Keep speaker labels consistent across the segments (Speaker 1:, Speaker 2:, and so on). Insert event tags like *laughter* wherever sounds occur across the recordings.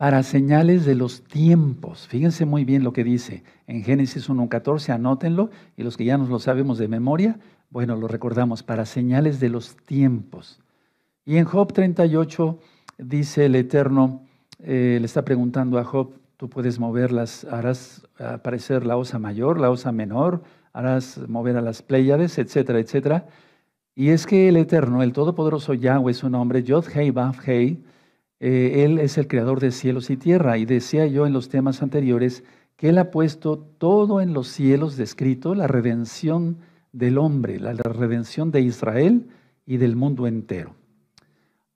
Speaker 1: para señales de los tiempos. Fíjense muy bien lo que dice en Génesis 1.14, anótenlo, y los que ya nos lo sabemos de memoria, bueno, lo recordamos, para señales de los tiempos. Y en Job 38 dice el Eterno, eh, le está preguntando a Job, tú puedes moverlas, harás aparecer la osa mayor, la osa menor, harás mover a las Pléyades, etcétera, etcétera. Y es que el Eterno, el Todopoderoso Yahweh, su nombre, Yod Hei Baf Hei, eh, él es el creador de cielos y tierra y decía yo en los temas anteriores que Él ha puesto todo en los cielos descrito, la redención del hombre, la redención de Israel y del mundo entero.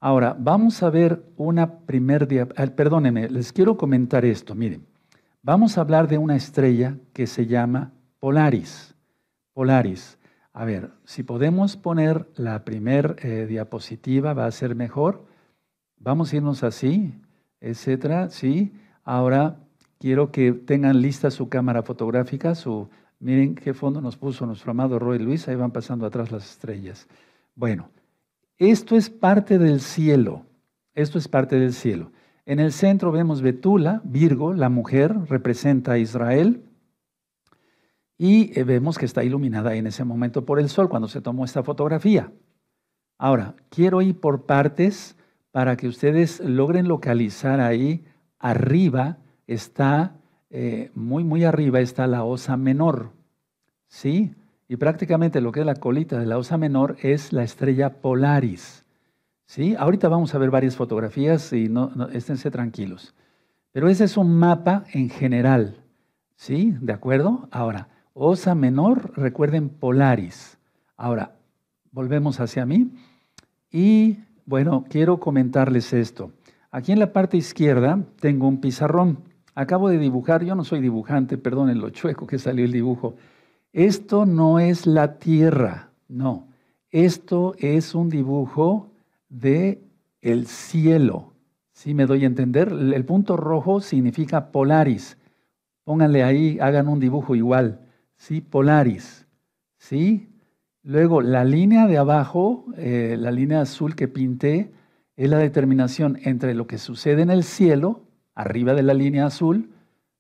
Speaker 1: Ahora, vamos a ver una primer diapositiva, ah, perdónenme, les quiero comentar esto, miren, vamos a hablar de una estrella que se llama Polaris. Polaris. A ver, si podemos poner la primer eh, diapositiva va a ser mejor. Vamos a irnos así, etcétera, ¿sí? Ahora quiero que tengan lista su cámara fotográfica, su miren qué fondo nos puso nuestro amado Roy Luis, ahí van pasando atrás las estrellas. Bueno, esto es parte del cielo. Esto es parte del cielo. En el centro vemos Betula, Virgo, la mujer, representa a Israel. Y eh, vemos que está iluminada en ese momento por el sol cuando se tomó esta fotografía. Ahora, quiero ir por partes para que ustedes logren localizar ahí arriba está, eh, muy, muy arriba está la osa menor. ¿Sí? Y prácticamente lo que es la colita de la osa menor es la estrella Polaris. ¿Sí? Ahorita vamos a ver varias fotografías y no, esténse tranquilos. Pero ese es un mapa en general. ¿Sí? ¿De acuerdo? Ahora, osa menor, recuerden Polaris. Ahora, volvemos hacia mí. Y bueno, quiero comentarles esto. Aquí en la parte izquierda tengo un pizarrón. Acabo de dibujar, yo no soy dibujante, perdonen lo chueco que salió el dibujo. Esto no es la tierra, no. Esto es un dibujo de el cielo. ¿Sí me doy a entender? El punto rojo significa Polaris. Pónganle ahí, hagan un dibujo igual. ¿Sí? Polaris. ¿Sí? Luego, la línea de abajo, eh, la línea azul que pinté, es la determinación entre lo que sucede en el cielo, arriba de la línea azul,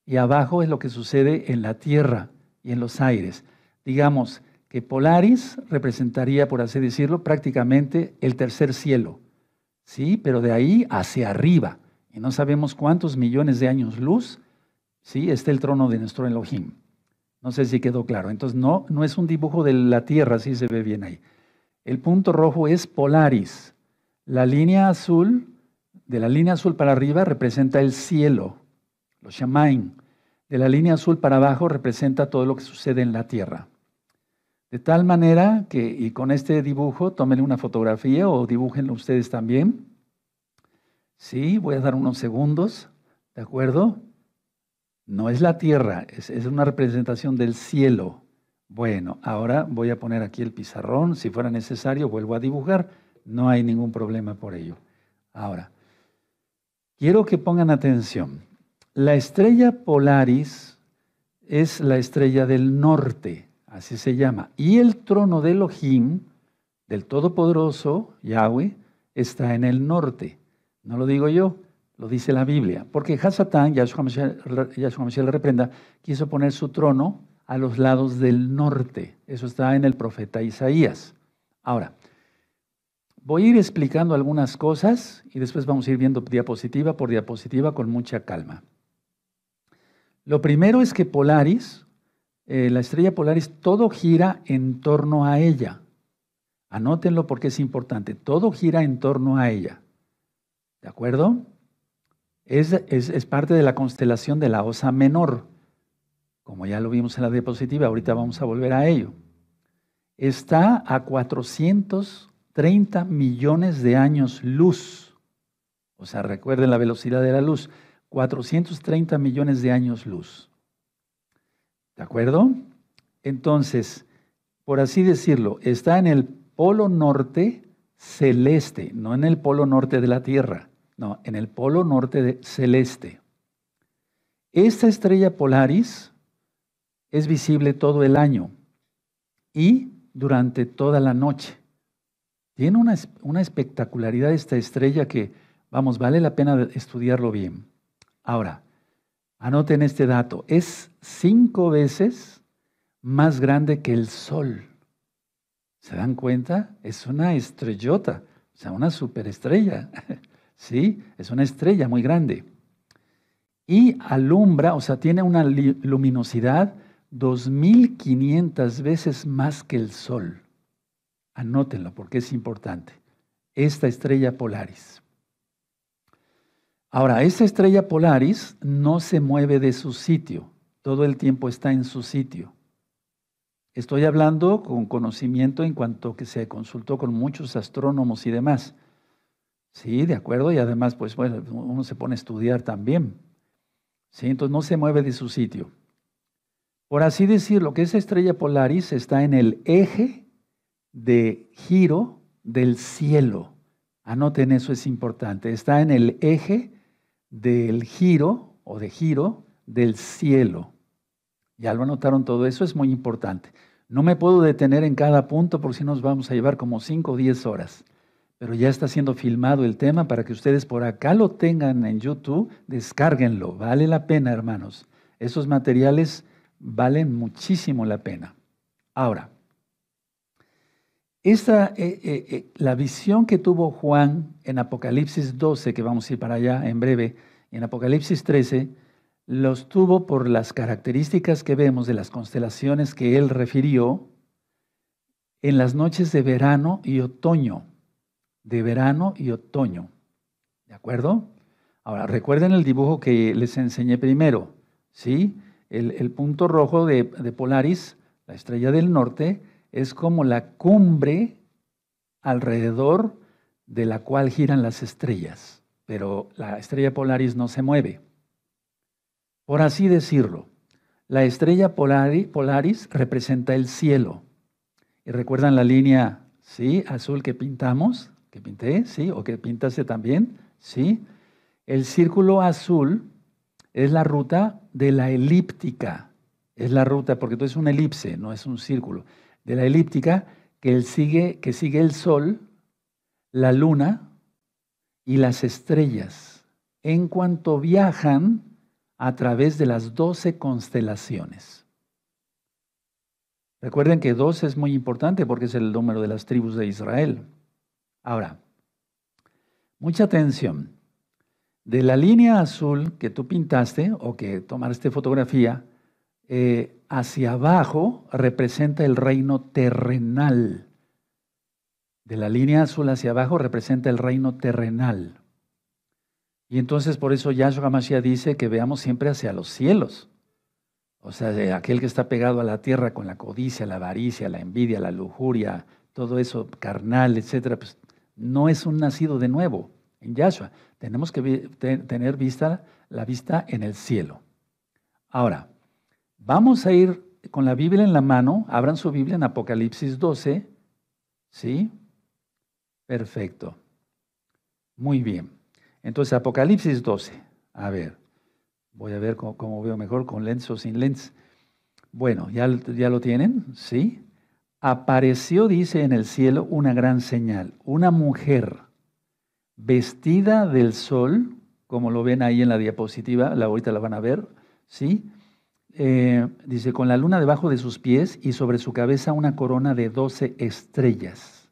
Speaker 1: y abajo es lo que sucede en la tierra y en los aires. Digamos que Polaris representaría, por así decirlo, prácticamente el tercer cielo, ¿sí? Pero de ahí hacia arriba, y no sabemos cuántos millones de años luz, ¿sí? Está el trono de nuestro Elohim. No sé si quedó claro. Entonces, no, no es un dibujo de la Tierra, sí se ve bien ahí. El punto rojo es Polaris. La línea azul, de la línea azul para arriba, representa el cielo, los Shamain. De la línea azul para abajo representa todo lo que sucede en la Tierra. De tal manera que, y con este dibujo, tómenle una fotografía o dibújenlo ustedes también. Sí, voy a dar unos segundos, ¿de acuerdo? No es la tierra, es, una representación del cielo. Bueno, ahora voy a poner aquí el pizarrón, si fuera necesario vuelvo a dibujar, no hay ningún problema por ello. Ahora, quiero que pongan atención. La estrella Polaris es la estrella del norte, así se llama, y el trono de Elohim, del Todopoderoso, Yahweh, está en el norte. No lo digo yo, lo dice la Biblia. Porque Hasatán, Yahshua Mashiach, le reprenda, quiso poner su trono a los lados del norte. Eso está en el profeta Isaías. Ahora, voy a ir explicando algunas cosas y después vamos a ir viendo diapositiva por diapositiva con mucha calma. Lo primero es que Polaris, eh, la estrella Polaris, todo gira en torno a ella. Anótenlo porque es importante. Todo gira en torno a ella. ¿De acuerdo? es, parte de la constelación de la osa menor. Como ya lo vimos en la diapositiva, ahorita vamos a volver a ello. Está a 430 millones de años luz. O sea, recuerden la velocidad de la luz. 430 millones de años luz. ¿De acuerdo? Entonces, por así decirlo, está en el polo norte celeste, no en el polo norte de la Tierra. No, en el polo norte celeste. Esta estrella Polaris es visible todo el año y durante toda la noche. Tiene una, una espectacularidad esta estrella que, vamos, vale la pena estudiarlo bien. Ahora, anoten este dato, es cinco veces más grande que el Sol. ¿Se dan cuenta? Es una estrellota, o sea, una superestrella. *laughs* Es una estrella muy grande. Y alumbra, o sea, tiene una luminosidad 2.500 veces más que el Sol. Anótenlo porque es importante. Esta estrella Polaris. Ahora, esta estrella Polaris no se mueve de su sitio, todo el tiempo está en su sitio. Estoy hablando con conocimiento en cuanto que se consultó con muchos astrónomos y demás. Sí, de acuerdo, y además, pues uno se pone a estudiar también. Sí, entonces no se mueve de su sitio. Por así decirlo, que esa estrella Polaris está en el eje de giro del cielo. Anoten eso, es importante. Está en el eje del giro o de giro del cielo. Ya lo anotaron todo eso, es muy importante. No me puedo detener en cada punto porque si nos vamos a llevar como 5 o 10 horas pero ya está siendo filmado el tema para que ustedes por acá lo tengan en YouTube, descárguenlo, vale la pena, hermanos. Esos materiales valen muchísimo la pena. Ahora, eh, eh, eh, la visión que tuvo Juan en Apocalipsis 12, que vamos a ir para allá en breve, en Apocalipsis 13, los tuvo por las características que vemos de las constelaciones que él refirió en las noches de verano y otoño de verano y otoño. ¿De acuerdo? Ahora, recuerden el dibujo que les enseñé primero, ¿sí? El, punto rojo de, Polaris, la estrella del norte, es como la cumbre alrededor de la cual giran las estrellas, pero la estrella Polaris no se mueve. Por así decirlo, la estrella Polaris representa el cielo. Y recuerdan la línea, ¿sí? Azul que pintamos, que pinté, sí, o que pintaste también, sí. El círculo azul es la ruta de la elíptica, es la ruta, porque tú es una elipse, no es un círculo, de la elíptica que, sigue, que sigue el sol, la luna y las estrellas, en cuanto viajan a través de las doce constelaciones. Recuerden que dos es muy importante porque es el número de las tribus de Israel. Ahora, mucha atención. De la línea azul que tú pintaste o que tomaste fotografía, eh, hacia abajo representa el reino terrenal. De la línea azul hacia abajo representa el reino terrenal. Y entonces por eso Yahshua Mashiach dice que veamos siempre hacia los cielos. O sea, aquel que está pegado a la tierra con la codicia, la avaricia, la envidia, la lujuria, todo eso carnal, etcétera, pues, no es un nacido de nuevo en Yahshua. Tenemos que tener vista, la vista en el cielo. Ahora, vamos a ir con la Biblia en la mano. Abran su Biblia en Apocalipsis 12. ¿Sí? Perfecto. Muy bien. Entonces, Apocalipsis 12. A ver, voy a ver cómo, veo mejor con lentes o sin lens. Bueno, ¿ya, ¿ya lo tienen? ¿Sí? apareció, dice, en el cielo una gran señal, una mujer vestida del sol, como lo ven ahí en la diapositiva, la, ahorita la van a ver, ¿sí? Eh, dice, con la luna debajo de sus pies y sobre su cabeza una corona de doce estrellas.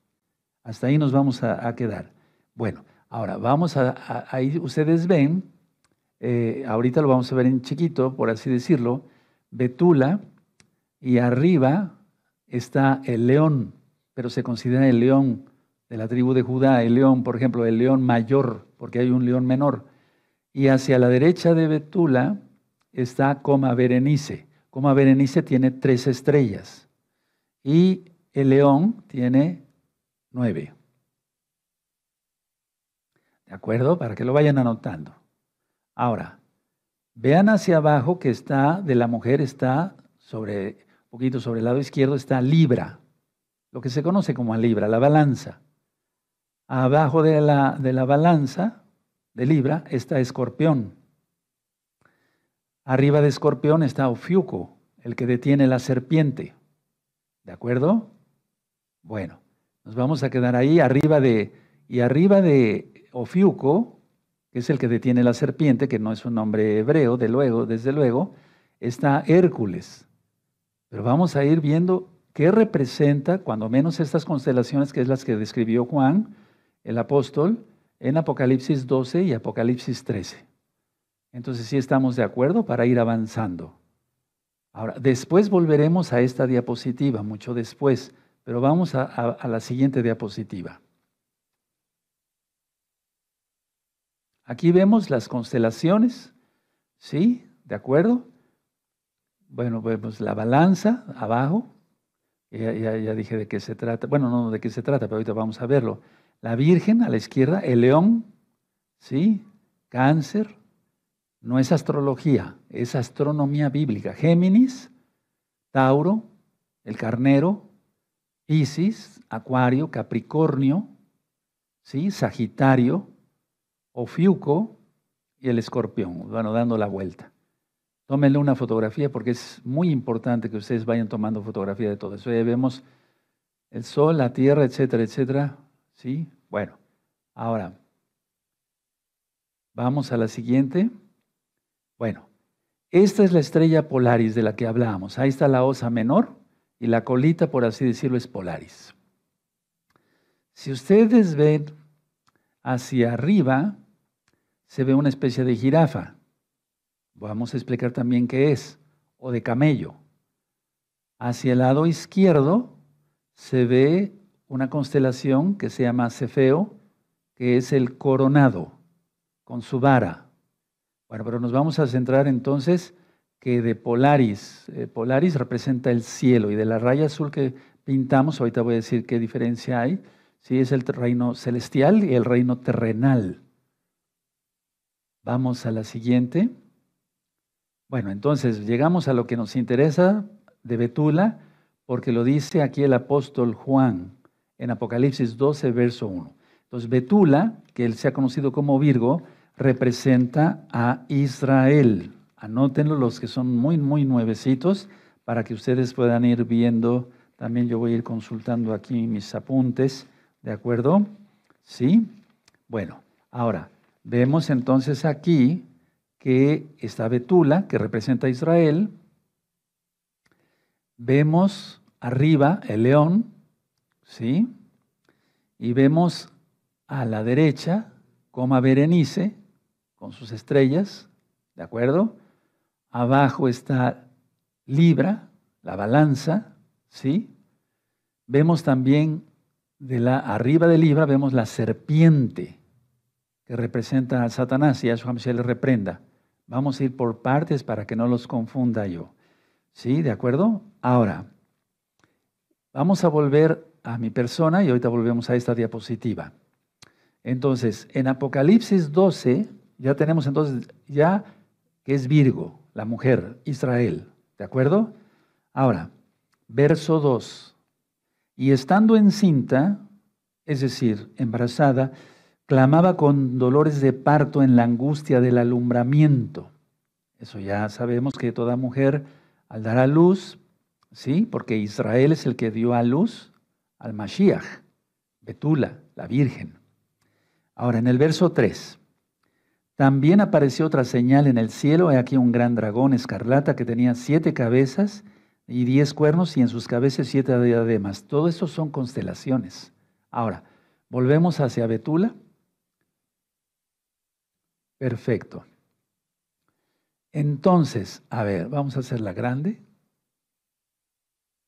Speaker 1: Hasta ahí nos vamos a, quedar. Bueno, ahora vamos a, ahí ustedes ven, eh, ahorita lo vamos a ver en chiquito, por así decirlo, Betula y arriba está el león, pero se considera el león de la tribu de Judá, el león, por ejemplo, el león mayor, porque hay un león menor. Y hacia la derecha de Betula está Coma Berenice. Coma Berenice tiene tres estrellas y el león tiene nueve. ¿De acuerdo? Para que lo vayan anotando. Ahora, vean hacia abajo que está de la mujer, está sobre poquito sobre el lado izquierdo, está Libra, lo que se conoce como Libra, la balanza. Abajo de la, de la balanza de Libra está Escorpión. Arriba de Escorpión está Ofiuco, el que detiene la serpiente. ¿De acuerdo? Bueno, nos vamos a quedar ahí arriba de y arriba de Ofiuco, que es el que detiene la serpiente, que no es un nombre hebreo, de luego, desde luego, está Hércules. Pero vamos a ir viendo qué representa, cuando menos estas constelaciones, que es las que describió Juan, el apóstol, en Apocalipsis 12 y Apocalipsis 13. Entonces sí estamos de acuerdo para ir avanzando. Ahora, después volveremos a esta diapositiva, mucho después, pero vamos a, a la siguiente diapositiva. Aquí vemos las constelaciones, ¿sí? ¿De acuerdo? Bueno, vemos pues, pues, la balanza abajo. Ya, ya, dije de qué se trata. Bueno, no de qué se trata, pero ahorita vamos a verlo. La Virgen a la izquierda, el león, ¿sí? Cáncer. No es astrología, es astronomía bíblica. Géminis, Tauro, el carnero, Isis, Acuario, Capricornio, ¿sí? Sagitario, Ofiuco y el escorpión. Bueno, dando la vuelta tómenle una fotografía porque es muy importante que ustedes vayan tomando fotografía de todo eso. Ahí vemos el sol, la tierra, etcétera, etcétera. ¿Sí? Bueno, ahora vamos a la siguiente. Bueno, esta es la estrella Polaris de la que hablábamos. Ahí está la osa menor y la colita, por así decirlo, es Polaris. Si ustedes ven hacia arriba, se ve una especie de jirafa vamos a explicar también qué es, o de camello. Hacia el lado izquierdo se ve una constelación que se llama Cefeo, que es el coronado, con su vara. Bueno, pero nos vamos a centrar entonces que de Polaris, eh, Polaris representa el cielo y de la raya azul que pintamos, ahorita voy a decir qué diferencia hay, sí, es el reino celestial y el reino terrenal. Vamos a la siguiente. Bueno, entonces llegamos a lo que nos interesa de Betula, porque lo dice aquí el apóstol Juan en Apocalipsis 12, verso 1. Entonces, Betula, que él se ha conocido como Virgo, representa a Israel. Anótenlo los que son muy, muy nuevecitos, para que ustedes puedan ir viendo. También yo voy a ir consultando aquí mis apuntes, ¿de acuerdo? Sí. Bueno, ahora, vemos entonces aquí que está Betula, que representa a Israel. Vemos arriba el león, ¿sí? Y vemos a la derecha, como a Berenice, con sus estrellas, ¿de acuerdo? Abajo está Libra, la balanza, ¿sí? Vemos también de la arriba de Libra vemos la serpiente que representa a Satanás y a su le reprenda. Vamos a ir por partes para que no los confunda yo. ¿Sí? ¿De acuerdo? Ahora, vamos a volver a mi persona y ahorita volvemos a esta diapositiva. Entonces, en Apocalipsis 12, ya tenemos entonces, ya que es Virgo, la mujer, Israel. ¿De acuerdo? Ahora, verso 2. Y estando encinta, es decir, embarazada, Clamaba con dolores de parto en la angustia del alumbramiento. Eso ya sabemos que toda mujer al dar a luz, ¿sí? Porque Israel es el que dio a luz al Mashiach, Betula, la Virgen. Ahora, en el verso 3, también apareció otra señal en el cielo. Hay aquí un gran dragón escarlata que tenía siete cabezas y diez cuernos y en sus cabezas siete diademas. Todo eso son constelaciones. Ahora, volvemos hacia Betula. Perfecto. Entonces, a ver, vamos a hacerla grande.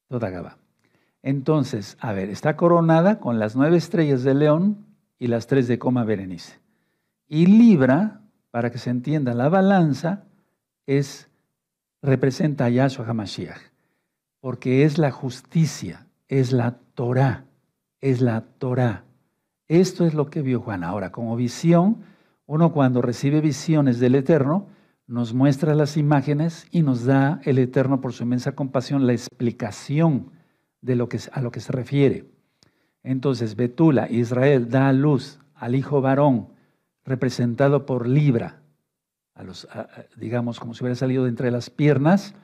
Speaker 1: Toda Entonces, a ver, está coronada con las nueve estrellas de León y las tres de Coma Berenice. Y Libra, para que se entienda la balanza, es representa a Yahshua HaMashiach, porque es la justicia, es la Torah, es la Torah. Esto es lo que vio Juan. Ahora, como visión, uno cuando recibe visiones del Eterno, nos muestra las imágenes y nos da el Eterno por su inmensa compasión la explicación de lo que, a lo que se refiere. Entonces, Betula, Israel, da a luz al hijo varón, representado por Libra, a los, digamos, como si hubiera salido de entre las piernas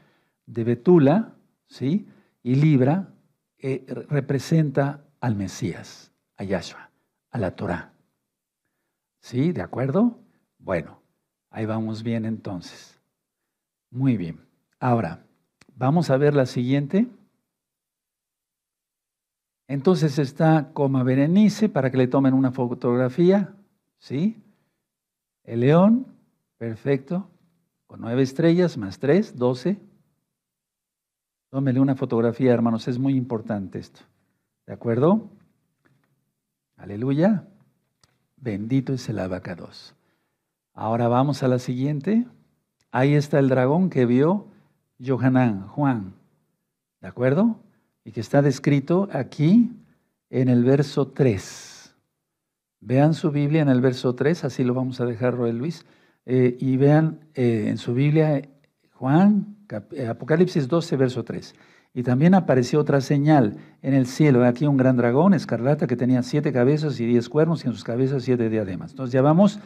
Speaker 1: de Betula, ¿sí? Y Libra eh, representa al Mesías, a Yahshua, a la Torá. ¿Sí? ¿De acuerdo? Bueno, ahí vamos bien entonces. Muy bien. Ahora, vamos a ver la siguiente. Entonces está coma Berenice para que le tomen una fotografía. ¿Sí? El león, perfecto, con nueve estrellas, más tres, doce. Tómele una fotografía, hermanos, es muy importante esto. ¿De acuerdo? Aleluya. Bendito es el abacados. Ahora vamos a la siguiente. Ahí está el dragón que vio Johanán, Juan. ¿De acuerdo? Y que está descrito aquí en el verso 3. Vean su Biblia en el verso 3, así lo vamos a dejar, Roel Luis. Eh, y vean eh, en su Biblia Juan, eh, Apocalipsis 12, verso 3. Y también apareció otra señal en el cielo. Aquí un gran dragón escarlata que tenía siete cabezas y diez cuernos y en sus cabezas siete diademas. Entonces llamamos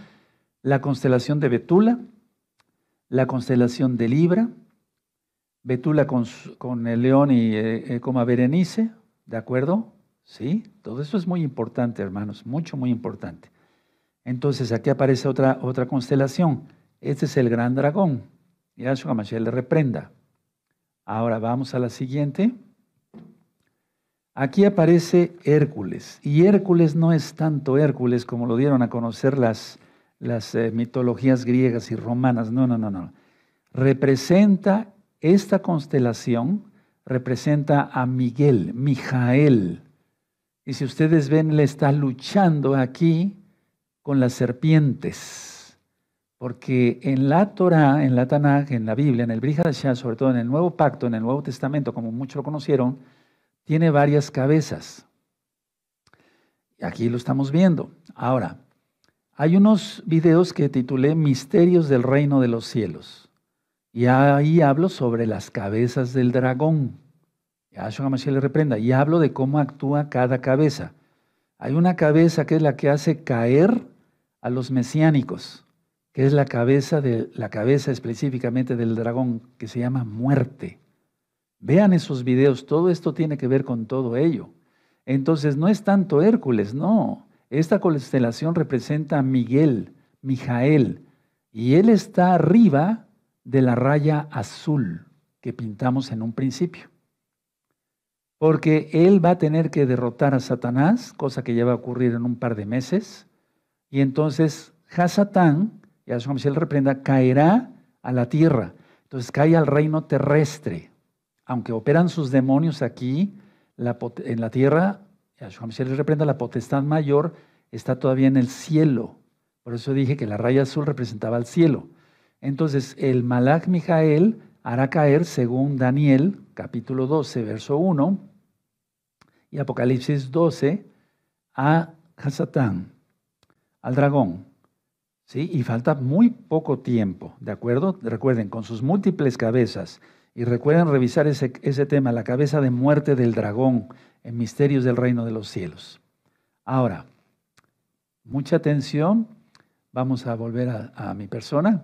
Speaker 1: la constelación de Betula, la constelación de Libra, Betula con, el león y eh, eh, como a Berenice, ¿de acuerdo? Sí, todo eso es muy importante, hermanos, mucho, muy importante. Entonces aquí aparece otra, otra constelación. Este es el gran dragón. Y Mashiach le reprenda. Ahora vamos a la siguiente. Aquí aparece Hércules, y Hércules no es tanto Hércules como lo dieron a conocer las, las eh, mitologías griegas y romanas, no, no, no, no. Representa esta constelación, representa a Miguel, Mijael. Y si ustedes ven, le está luchando aquí con las serpientes. Porque en la Torá, en la Tanaj, en la Biblia, en el Brihadashah, sobre todo en el Nuevo Pacto, en el Nuevo Testamento, como muchos lo conocieron, tiene varias cabezas. Y aquí lo estamos viendo. Ahora, hay unos videos que titulé Misterios del Reino de los Cielos. Y ahí hablo sobre las cabezas del dragón. le reprenda. Y hablo de cómo actúa cada cabeza. Hay una cabeza que es la que hace caer a los mesiánicos que es la cabeza, de, la cabeza específicamente del dragón, que se llama muerte. Vean esos videos, todo esto tiene que ver con todo ello. Entonces no es tanto Hércules, no. Esta constelación representa a Miguel, Mijael, y él está arriba de la raya azul que pintamos en un principio. Porque él va a tener que derrotar a Satanás, cosa que ya va a ocurrir en un par de meses, y entonces Hasatán y a su reprenda, caerá a la tierra. Entonces cae al reino terrestre. Aunque operan sus demonios aquí, en la tierra, a le reprenda, la potestad mayor está todavía en el cielo. Por eso dije que la raya azul representaba al cielo. Entonces, el Malach Mijael hará caer, según Daniel, capítulo 12, verso 1, y Apocalipsis 12, a Hasatán, al dragón, ¿sí? y falta muy poco tiempo, ¿de acuerdo? Recuerden, con sus múltiples cabezas, y recuerden revisar ese, tema, la cabeza de muerte del dragón en Misterios del Reino de los Cielos. Ahora, mucha atención, vamos a volver a, a mi persona.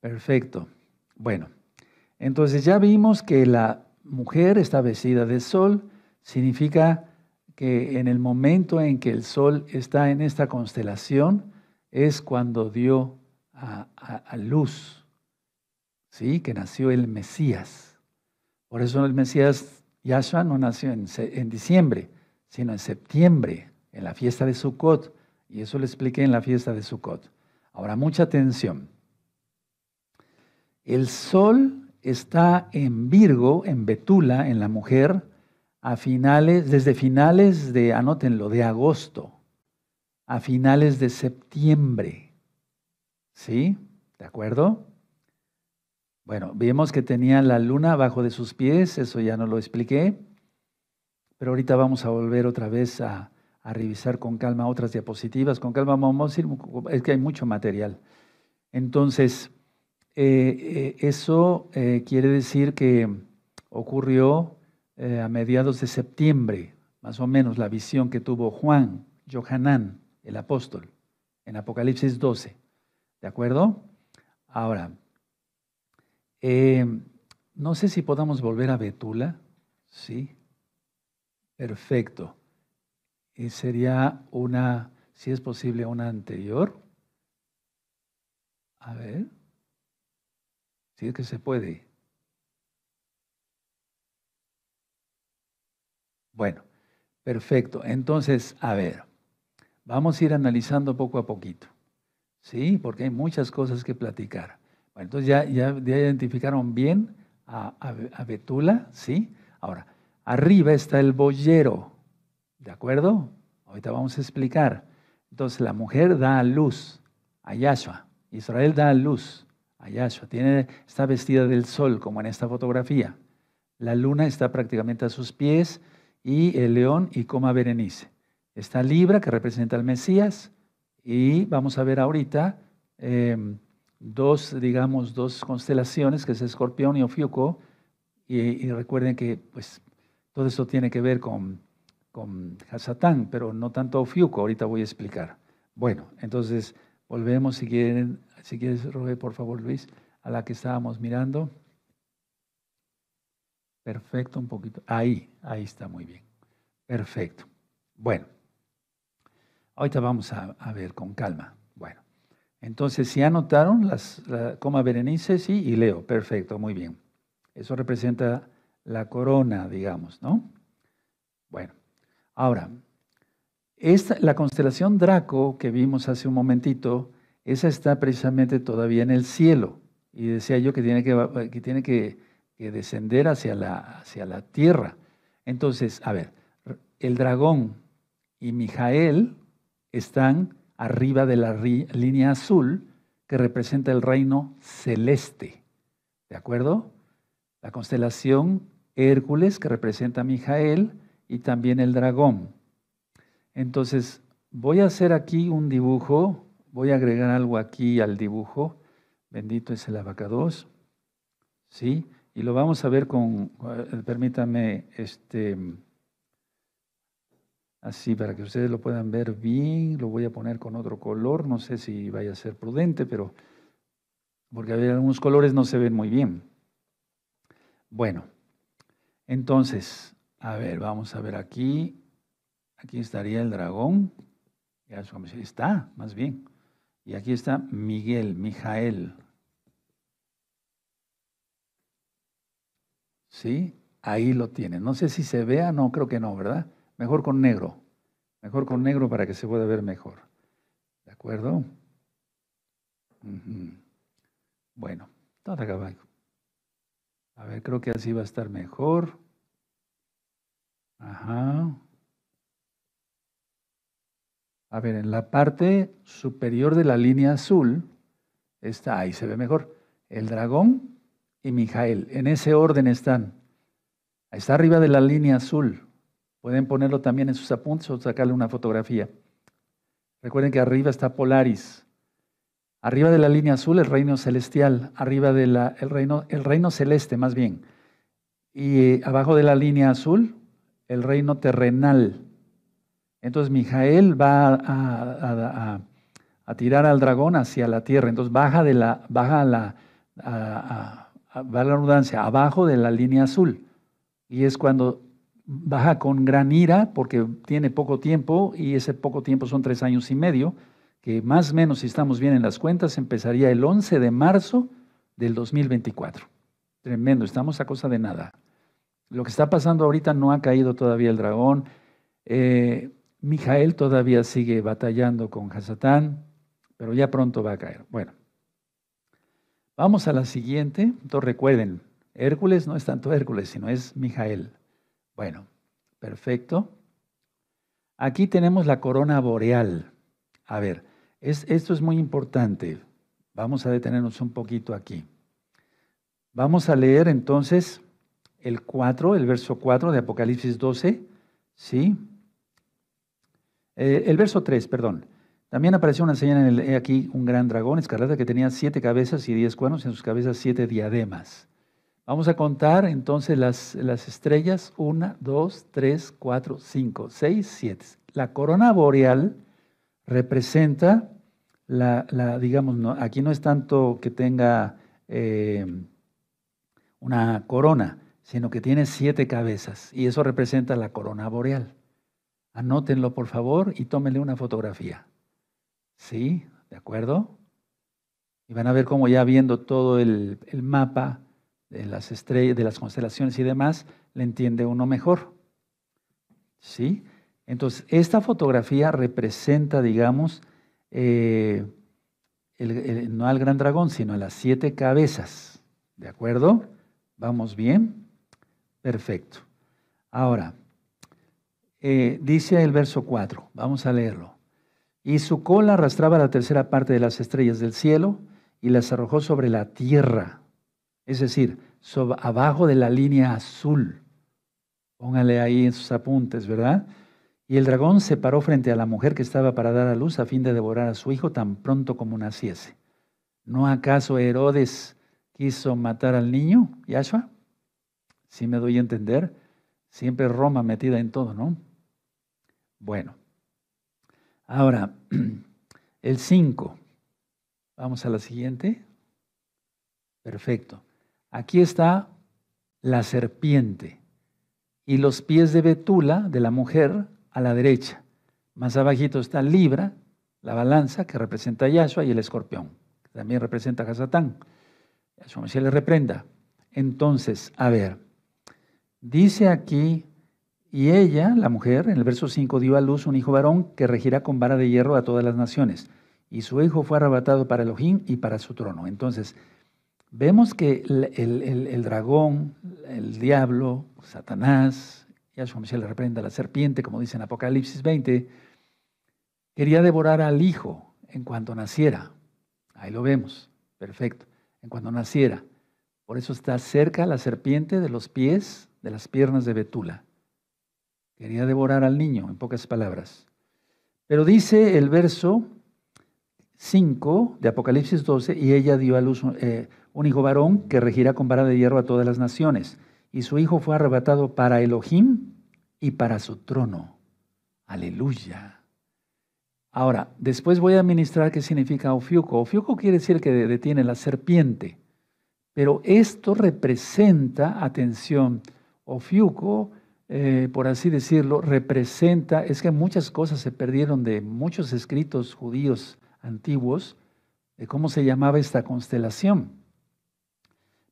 Speaker 1: Perfecto. Bueno, entonces ya vimos que la mujer está vestida de sol, significa que en el momento en que el sol está en esta constelación, es cuando dio a, luz, ¿sí? que nació el Mesías. Por eso el Mesías Yahshua no nació en, diciembre, sino en septiembre, en la fiesta de Sukkot. Y eso lo expliqué en la fiesta de Sukkot. Ahora, mucha atención. El sol está en Virgo, en Betula, en la mujer, a finales, desde finales de, anótenlo, de agosto a finales de septiembre. ¿Sí? ¿De acuerdo? Bueno, vimos que tenía la luna bajo de sus pies, eso ya no lo expliqué, pero ahorita vamos a volver otra vez a, revisar con calma otras diapositivas, con calma vamos a ir, es que hay mucho material. Entonces, eh, eh, eso eh, quiere decir que ocurrió a mediados de septiembre, más o menos la visión que tuvo Juan, Johanán el apóstol en Apocalipsis 12. ¿De acuerdo? Ahora, eh, no sé si podamos volver a Betula. Sí. Perfecto. Y sería una, si es posible, una anterior. A ver. Si es que se puede. Bueno, perfecto. Entonces, a ver. Vamos a ir analizando poco a poquito, ¿sí? Porque hay muchas cosas que platicar. Bueno, entonces ya, ya, identificaron bien a, Betula, ¿sí? Ahora, arriba está el boyero, ¿de acuerdo? Ahorita vamos a explicar. Entonces la mujer da a luz a Yahshua. Israel da a luz a Yahshua. Tiene, está vestida del sol, como en esta fotografía. La luna está prácticamente a sus pies y el león y coma Berenice. Está libra que representa al Mesías y vamos a ver ahorita em, dos, digamos, dos constelaciones, que es Escorpión y Ofiuco, y, recuerden que pues, todo eso tiene que ver con, con Hasatán, pero no tanto Ofiuco, ahorita voy a explicar. Bueno, entonces volvemos, si quieren, si quieres, Roger, por favor, Luis, a la que estábamos mirando. Perfecto, un poquito. Ahí, ahí está muy bien. Perfecto. Bueno. Ahorita vamos a, ver con calma. Bueno, entonces, si anotaron las, la coma Berenice? Sí, y Leo. Perfecto, muy bien. Eso representa la corona, digamos, ¿no? Bueno, ahora, la constelación Draco que vimos hace un momentito, esa está precisamente todavía en el cielo. Y decía yo que tiene que, tiene que, descender hacia la, hacia la tierra. Entonces, a ver, el dragón y Mijael están arriba de la línea azul que representa el reino celeste. ¿De acuerdo? La constelación Hércules que representa a Mijael y también el dragón. Entonces, voy a hacer aquí un dibujo, voy a agregar algo aquí al dibujo. Bendito es el abacados. ¿Sí? Y lo vamos a ver con, eh, permítame, este así para que ustedes lo puedan ver bien. Lo voy a poner con otro color, no sé si vaya a ser prudente, pero porque a ver, algunos colores no se ven muy bien. Bueno, entonces, a ver, vamos a ver aquí. Aquí estaría el dragón. Ya está, más bien. Y aquí está Miguel, Mijael. ¿Sí? Ahí lo tienen. No sé si se vea, no creo que no, ¿verdad? Mejor con negro. Mejor con negro para que se pueda ver mejor. ¿De acuerdo? Bueno, todo A ver, creo que así va a estar mejor. Ajá. A ver, en la parte superior de la línea azul, está ahí, se ve mejor. El dragón y Mijael, en ese orden están. Está arriba de la línea azul. Pueden ponerlo también en sus apuntes o sacarle una fotografía. Recuerden que arriba está Polaris. Arriba de la línea azul el reino celestial, arriba del reino, el reino celeste más bien. Y eh, abajo de la línea azul el reino terrenal. Entonces Mijael va a, tirar al dragón hacia la tierra. Entonces baja de la, baja la, va la redundancia, abajo de la línea azul. Y es cuando baja con gran ira porque tiene poco tiempo y ese poco tiempo son tres años y medio, que más o menos si estamos bien en las cuentas empezaría el 11 de marzo del 2024. Tremendo, estamos a cosa de nada. Lo que está pasando ahorita no ha caído todavía el dragón. Eh, Mijael todavía sigue batallando con Hasatán, pero ya pronto va a caer. Bueno, vamos a la siguiente. Entonces recuerden, Hércules no es tanto Hércules, sino es Mijael. Bueno, perfecto. Aquí tenemos la corona boreal. A ver, esto es muy importante. Vamos a detenernos un poquito aquí. Vamos a leer entonces el 4, el verso 4 de Apocalipsis 12, ¿sí? Eh, el verso 3, perdón. También apareció una señal en el, eh, aquí, un gran dragón escarlata que tenía siete cabezas y diez cuernos, en sus cabezas siete diademas. Vamos a contar entonces las, las estrellas. Una, dos, tres, cuatro, cinco, seis, siete. La corona boreal representa la, la digamos, aquí no es tanto que tenga eh, una corona, sino que tiene siete cabezas y eso representa la corona boreal. Anótenlo por favor y tómenle una fotografía. ¿Sí? ¿De acuerdo? Y van a ver cómo ya viendo todo el, el mapa de las estrellas, de las constelaciones y demás, le entiende uno mejor. ¿Sí? Entonces, esta fotografía representa, digamos, eh, no al gran dragón, sino a las siete cabezas. ¿De acuerdo? ¿Vamos bien? Perfecto. Ahora, eh, dice el verso 4, vamos a leerlo. Y su cola arrastraba la tercera parte de las estrellas del cielo y las arrojó sobre la tierra. Es decir, abajo de la línea azul. Póngale ahí en sus apuntes, ¿verdad? Y el dragón se paró frente a la mujer que estaba para dar a luz a fin de devorar a su hijo tan pronto como naciese. ¿No acaso Herodes quiso matar al niño, Yashua? Si ¿Sí me doy a entender, siempre Roma metida en todo, ¿no? Bueno, ahora, *clears throat* el 5. Vamos a la siguiente. Perfecto. Aquí está la serpiente y los pies de Betula, de la mujer, a la derecha. Más abajito está Libra, la balanza que representa a Yahshua y el escorpión, que también representa a Satán. Yahshua se le reprenda. Entonces, a ver, dice aquí, y ella, la mujer, en el verso 5 dio a luz un hijo varón que regirá con vara de hierro a todas las naciones, y su hijo fue arrebatado para Elohim y para su trono. Entonces, vemos que el, dragón, el diablo, Satanás, Yahshua Mashiach le reprenda la serpiente, como dice en Apocalipsis 20, quería devorar al hijo en cuanto naciera. Ahí lo vemos, perfecto, en cuanto naciera. Por eso está cerca la serpiente de los pies, de las piernas de Betula. Quería devorar al niño, en pocas palabras. Pero dice el verso 5 de Apocalipsis 12, y ella dio a luz, eh, un hijo varón que regirá con vara de hierro a todas las naciones. Y su hijo fue arrebatado para Elohim y para su trono. Aleluya. Ahora, después voy a administrar qué significa Ofiuco. Ofiuco quiere decir que detiene la serpiente. Pero esto representa, atención, Ofiuco, eh, por así decirlo, representa, es que muchas cosas se perdieron de muchos escritos judíos antiguos, de cómo se llamaba esta constelación.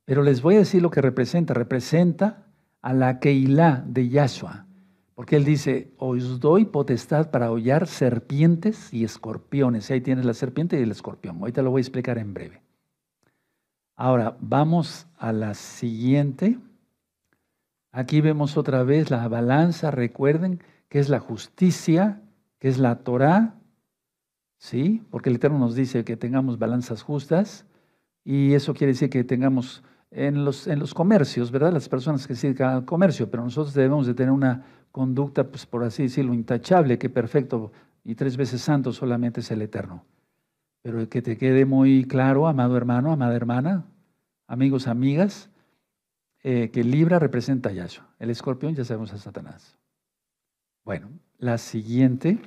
Speaker 1: Pero les voy a decir lo que representa. Representa a la Keilah de Yahshua. Porque él dice, os doy potestad para hollar serpientes y escorpiones. ahí tienes la serpiente y el escorpión. Ahorita lo voy a explicar en breve. Ahora, vamos a la siguiente. Aquí vemos otra vez la balanza, recuerden, que es la justicia, que es la Torah, ¿sí? Porque el Eterno nos dice que tengamos balanzas justas y eso quiere decir que tengamos en los, comercios, ¿verdad? Las personas que se cada comercio, pero nosotros debemos de tener una conducta, pues, por así decirlo, intachable, que perfecto y tres veces santo solamente es el Eterno. Pero que te quede muy claro, amado hermano, amada hermana, amigos, amigas, eh, que Libra representa a Yahshua. El escorpión ya sabemos a Satanás. Bueno, la siguiente.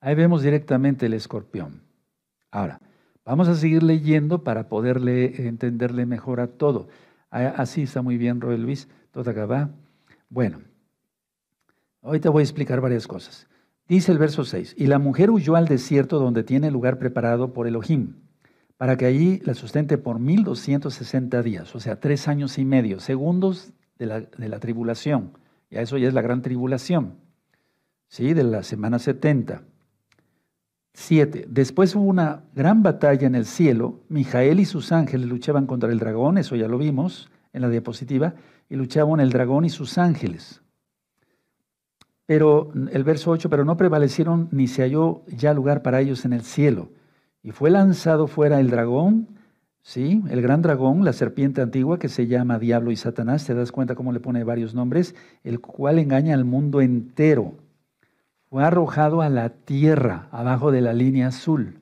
Speaker 1: Ahí vemos directamente el escorpión. Ahora, Vamos a seguir leyendo para poderle entenderle mejor a todo. Así está muy bien, Roy Luis, todo acaba. Bueno, ahorita voy a explicar varias cosas. Dice el verso 6, y la mujer huyó al desierto donde tiene lugar preparado por Elohim, para que allí la sustente por 1260 días, o sea, tres años y medio, segundos de la, tribulación. Ya eso ya es la gran tribulación, ¿sí? De la semana 70. 7. Después hubo una gran batalla en el cielo. Mijael y sus ángeles luchaban contra el dragón, eso ya lo vimos en la diapositiva, y luchaban el dragón y sus ángeles. Pero el verso 8, pero no prevalecieron ni se halló ya lugar para ellos en el cielo. Y fue lanzado fuera el dragón, ¿sí? El gran dragón, la serpiente antigua que se llama Diablo y Satanás, te das cuenta cómo le pone varios nombres, el cual engaña al mundo entero fue arrojado a la tierra, abajo de la línea azul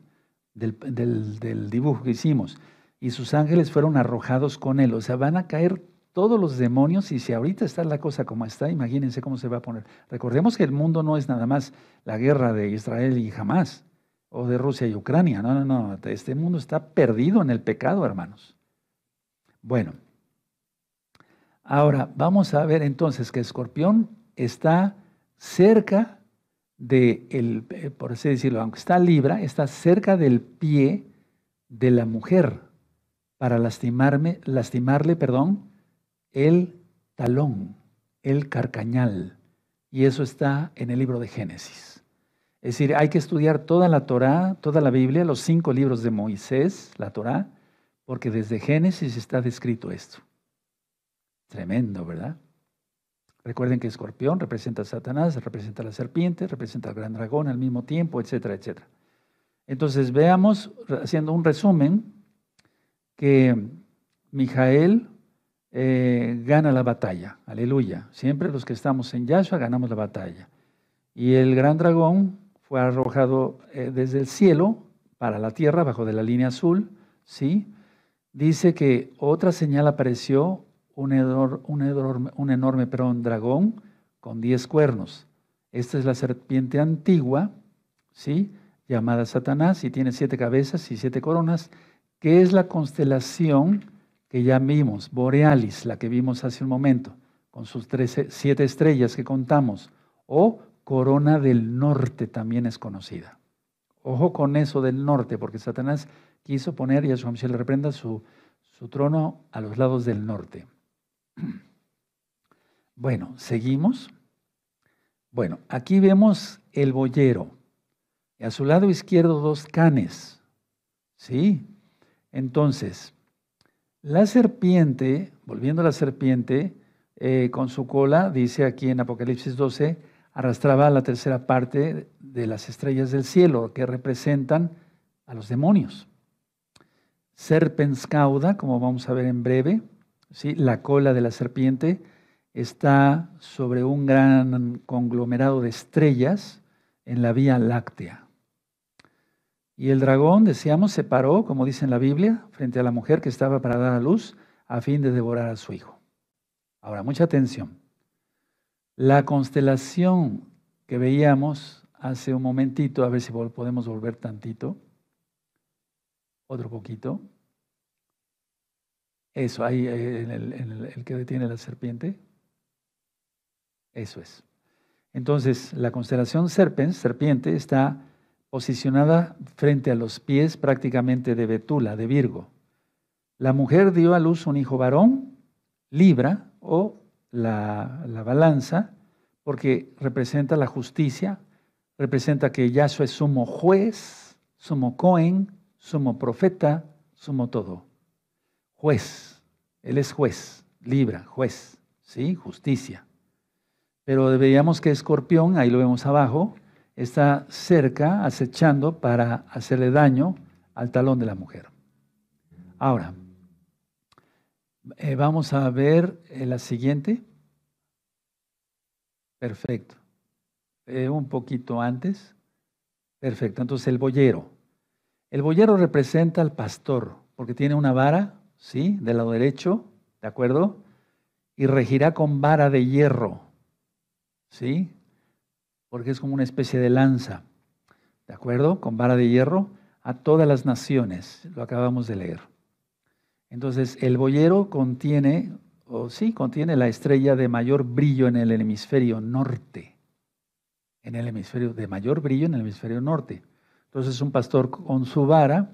Speaker 1: del, dibujo que hicimos. Y sus ángeles fueron arrojados con él. O sea, van a caer todos los demonios y si ahorita está la cosa como está, imagínense cómo se va a poner. Recordemos que el mundo no es nada más la guerra de Israel y Jamás o de Rusia y Ucrania. No, no, no. Este mundo está perdido en el pecado, hermanos. Bueno, ahora vamos a ver entonces que Escorpión está cerca de el, eh, por así decirlo, aunque está libra, está cerca del pie de la mujer para lastimarme, lastimarle, perdón, el talón, el carcañal. Y eso está en el libro de Génesis. Es decir, hay que estudiar toda la Torá, toda la Biblia, los cinco libros de Moisés, la Torá, porque desde Génesis está descrito esto. Tremendo, ¿verdad? Recuerden que escorpión representa a Satanás, representa a la serpiente, representa al gran dragón al mismo tiempo, etcétera, etcétera. Entonces veamos, haciendo un resumen, que Mijael eh, gana la batalla, aleluya. Siempre los que estamos en Yahshua ganamos la batalla. Y el gran dragón fue arrojado eh, desde el cielo para la tierra, bajo de la línea azul, ¿sí? Dice que otra señal apareció un, enorme dragón con diez cuernos. Esta es la serpiente antigua, ¿sí? llamada Satanás, y tiene siete cabezas y siete coronas, que es la constelación que ya vimos, Borealis, la que vimos hace un momento, con sus trece, siete estrellas que contamos, o corona del norte también es conocida. Ojo con eso del norte, porque Satanás quiso poner, y a su le reprenda, su, su trono a los lados del norte. Bueno, seguimos. Bueno, aquí vemos el boyero. Y a su lado izquierdo dos canes. ¿Sí? Entonces, la serpiente, volviendo a la serpiente, eh, con su cola, dice aquí en Apocalipsis 12, arrastraba la tercera parte de las estrellas del cielo, que representan a los demonios. Serpens cauda, como vamos a ver en breve, la cola de la serpiente, está sobre un gran conglomerado de estrellas en la Vía Láctea. Y el dragón, decíamos, se paró, como dice en la Biblia, frente a la mujer que estaba para dar a luz a fin de devorar a su hijo. Ahora, mucha atención. La constelación que veíamos hace un momentito, a ver si podemos volver tantito, otro poquito. Eso, ahí eh, en el, que detiene la serpiente. Eso es. Entonces, la constelación Serpens, serpiente, está posicionada frente a los pies prácticamente de Betula, de Virgo. La mujer dio a luz un hijo varón, Libra o la, la balanza, porque representa la justicia, representa que Yahshua es sumo juez, sumo cohen, sumo profeta, sumo todo juez. Él es juez, libra, juez, ¿sí? Justicia. Pero veíamos que escorpión, ahí lo vemos abajo, está cerca, acechando para hacerle daño al talón de la mujer. Ahora, eh, vamos a ver eh, la siguiente. Perfecto. Eh, un poquito antes. Perfecto. Entonces, el boyero. El boyero representa al pastor, porque tiene una vara ¿sí? Del lado derecho, ¿de acuerdo? Y regirá con vara de hierro, ¿sí? Porque es como una especie de lanza, ¿de acuerdo? Con vara de hierro a todas las naciones, lo acabamos de leer. Entonces, el boyero contiene, o sí, contiene la estrella de mayor brillo en el hemisferio norte, en el hemisferio de mayor brillo en el hemisferio norte. Entonces, un pastor con su vara,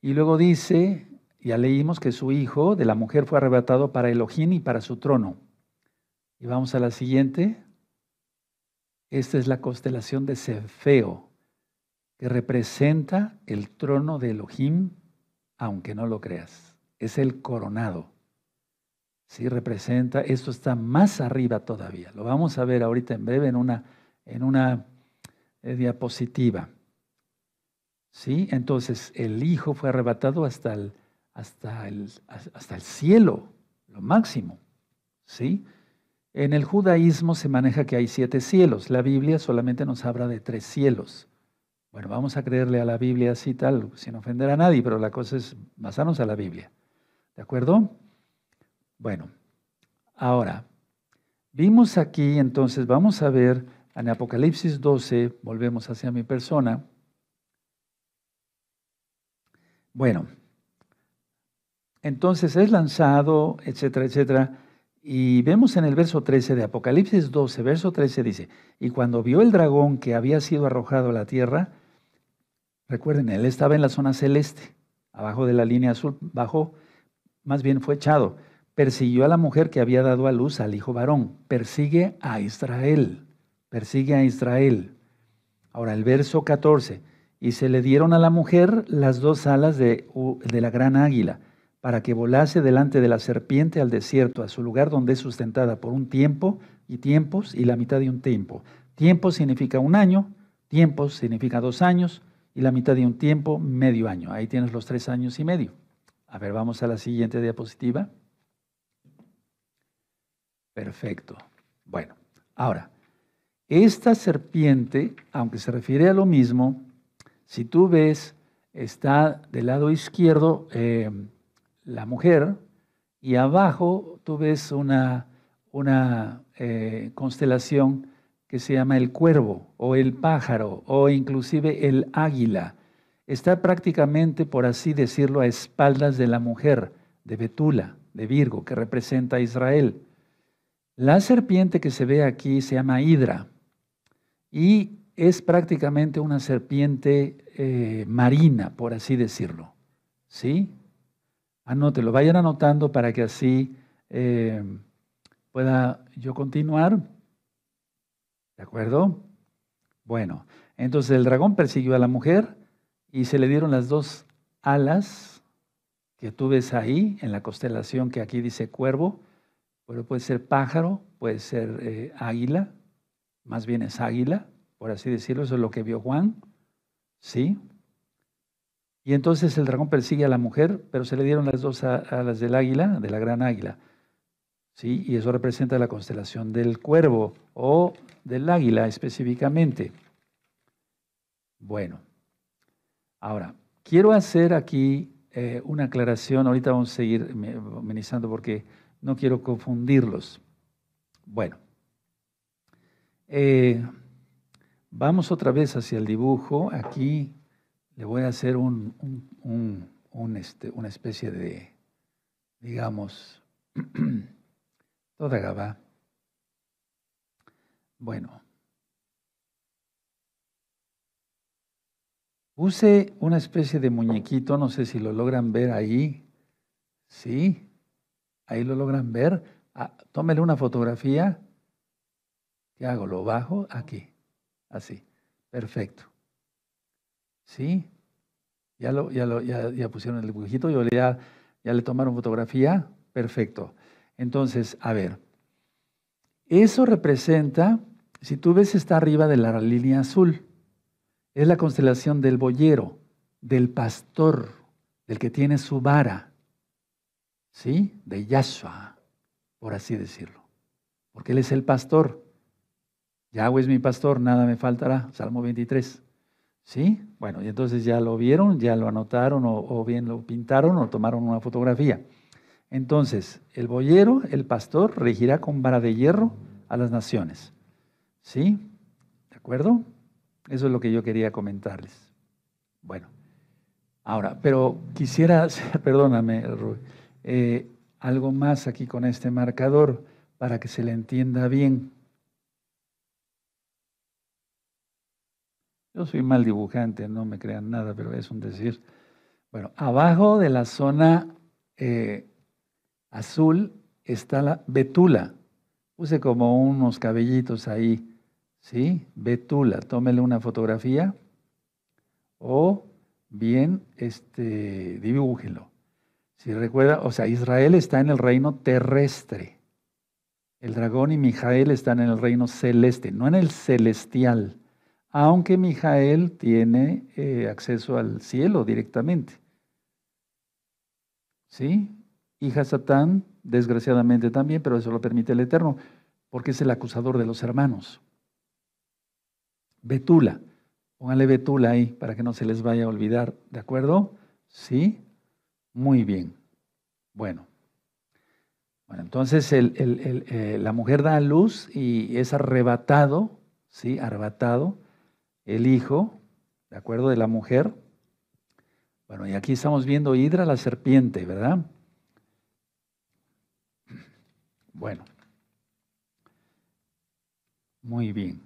Speaker 1: y luego dice ya leímos que su hijo de la mujer fue arrebatado para Elohim y para su trono. Y vamos a la siguiente. Esta es la constelación de Cefeo, que representa el trono de Elohim, aunque no lo creas. Es el coronado. Sí, representa, esto está más arriba todavía. Lo vamos a ver ahorita en breve en una, en una eh, diapositiva. ¿Sí? Entonces, el Hijo fue arrebatado hasta el hasta el, hasta el cielo, lo máximo. ¿sí? En el judaísmo se maneja que hay siete cielos. La Biblia solamente nos habla de tres cielos. Bueno, vamos a creerle a la Biblia así tal, sin ofender a nadie, pero la cosa es basarnos a la Biblia. ¿De acuerdo? Bueno, ahora, vimos aquí, entonces vamos a ver en Apocalipsis 12, volvemos hacia mi persona. Bueno, entonces es lanzado, etcétera, etcétera. Y vemos en el verso 13 de Apocalipsis 12, verso 13 dice, y cuando vio el dragón que había sido arrojado a la tierra, recuerden, él estaba en la zona celeste, abajo de la línea azul, bajó, más bien fue echado, persiguió a la mujer que había dado a luz al hijo varón, persigue a Israel, persigue a Israel. Ahora el verso 14, y se le dieron a la mujer las dos alas de, de la gran águila para que volase delante de la serpiente al desierto, a su lugar donde es sustentada por un tiempo y tiempos y la mitad de un tiempo. Tiempo significa un año, tiempos significa dos años y la mitad de un tiempo, medio año. Ahí tienes los tres años y medio. A ver, vamos a la siguiente diapositiva. Perfecto. Bueno, ahora, esta serpiente, aunque se refiere a lo mismo, si tú ves, está del lado izquierdo. Eh, la mujer y abajo tú ves una, eh, constelación que se llama el cuervo o el pájaro o inclusive el águila. Está prácticamente, por así decirlo, a espaldas de la mujer, de Betula, de Virgo, que representa a Israel. La serpiente que se ve aquí se llama Hidra y es prácticamente una serpiente eh, marina, por así decirlo. ¿Sí? Anótelo, vayan anotando para que así eh, pueda yo continuar. ¿De acuerdo? Bueno, entonces el dragón persiguió a la mujer y se le dieron las dos alas que tú ves ahí en la constelación que aquí dice cuervo, pero puede ser pájaro, puede ser eh, águila, más bien es águila, por así decirlo, eso es lo que vio Juan, ¿sí? Y entonces el dragón persigue a la mujer, pero se le dieron las dos alas del águila, de la gran águila. ¿Sí? Y eso representa la constelación del cuervo o del águila específicamente. Bueno, ahora, quiero hacer aquí eh, una aclaración. Ahorita vamos a seguir amenizando porque no quiero confundirlos. Bueno, eh, vamos otra vez hacia el dibujo. Aquí le voy a hacer este, una especie de, digamos, *clears throat* toda gaba. Bueno, puse una especie de muñequito, no sé si lo logran ver ahí. ¿Sí? Ahí lo logran ver. Ah, tómele una fotografía. ¿Qué hago? Lo bajo aquí. Así. Perfecto. Sí, ya, lo, ya, ya, ya pusieron el dibujito, ya, ya le tomaron fotografía, perfecto. Entonces, a ver, eso representa, si tú ves, está arriba de la línea azul, es la constelación del boyero, del pastor, del que tiene su vara, ¿sí? De Yahshua, por así decirlo, porque él es el pastor. Yahweh es mi pastor, nada me faltará. Salmo 23. ¿Sí? Bueno, y entonces ya lo vieron, ya lo anotaron o, bien lo pintaron o tomaron una fotografía. Entonces, el boyero, el pastor, regirá con vara de hierro a las naciones. ¿Sí? ¿De acuerdo? Eso es lo que yo quería comentarles. Bueno, ahora, pero quisiera, *laughs* perdóname, eh, algo más aquí con este marcador para que se le entienda bien. Yo soy mal dibujante, no me crean nada, pero es un decir. Bueno, abajo de la zona eh, azul está la betula. Puse como unos cabellitos ahí, ¿sí? Betula, tómele una fotografía o bien este, dibújelo. Si recuerda, o sea, Israel está en el reino terrestre. El dragón y Mijael están en el reino celeste, no en el celestial aunque Mijael tiene eh, acceso al cielo directamente. ¿Sí? Hija Satán, desgraciadamente también, pero eso lo permite el Eterno, porque es el acusador de los hermanos. Betula, póngale Betula ahí para que no se les vaya a olvidar, ¿de acuerdo? ¿Sí? Muy bien. Bueno. Bueno, entonces eh, la mujer da a luz y es arrebatado, ¿sí? Arrebatado el hijo, ¿de acuerdo? De la mujer. Bueno, y aquí estamos viendo Hidra la serpiente, ¿verdad? Bueno. Muy bien.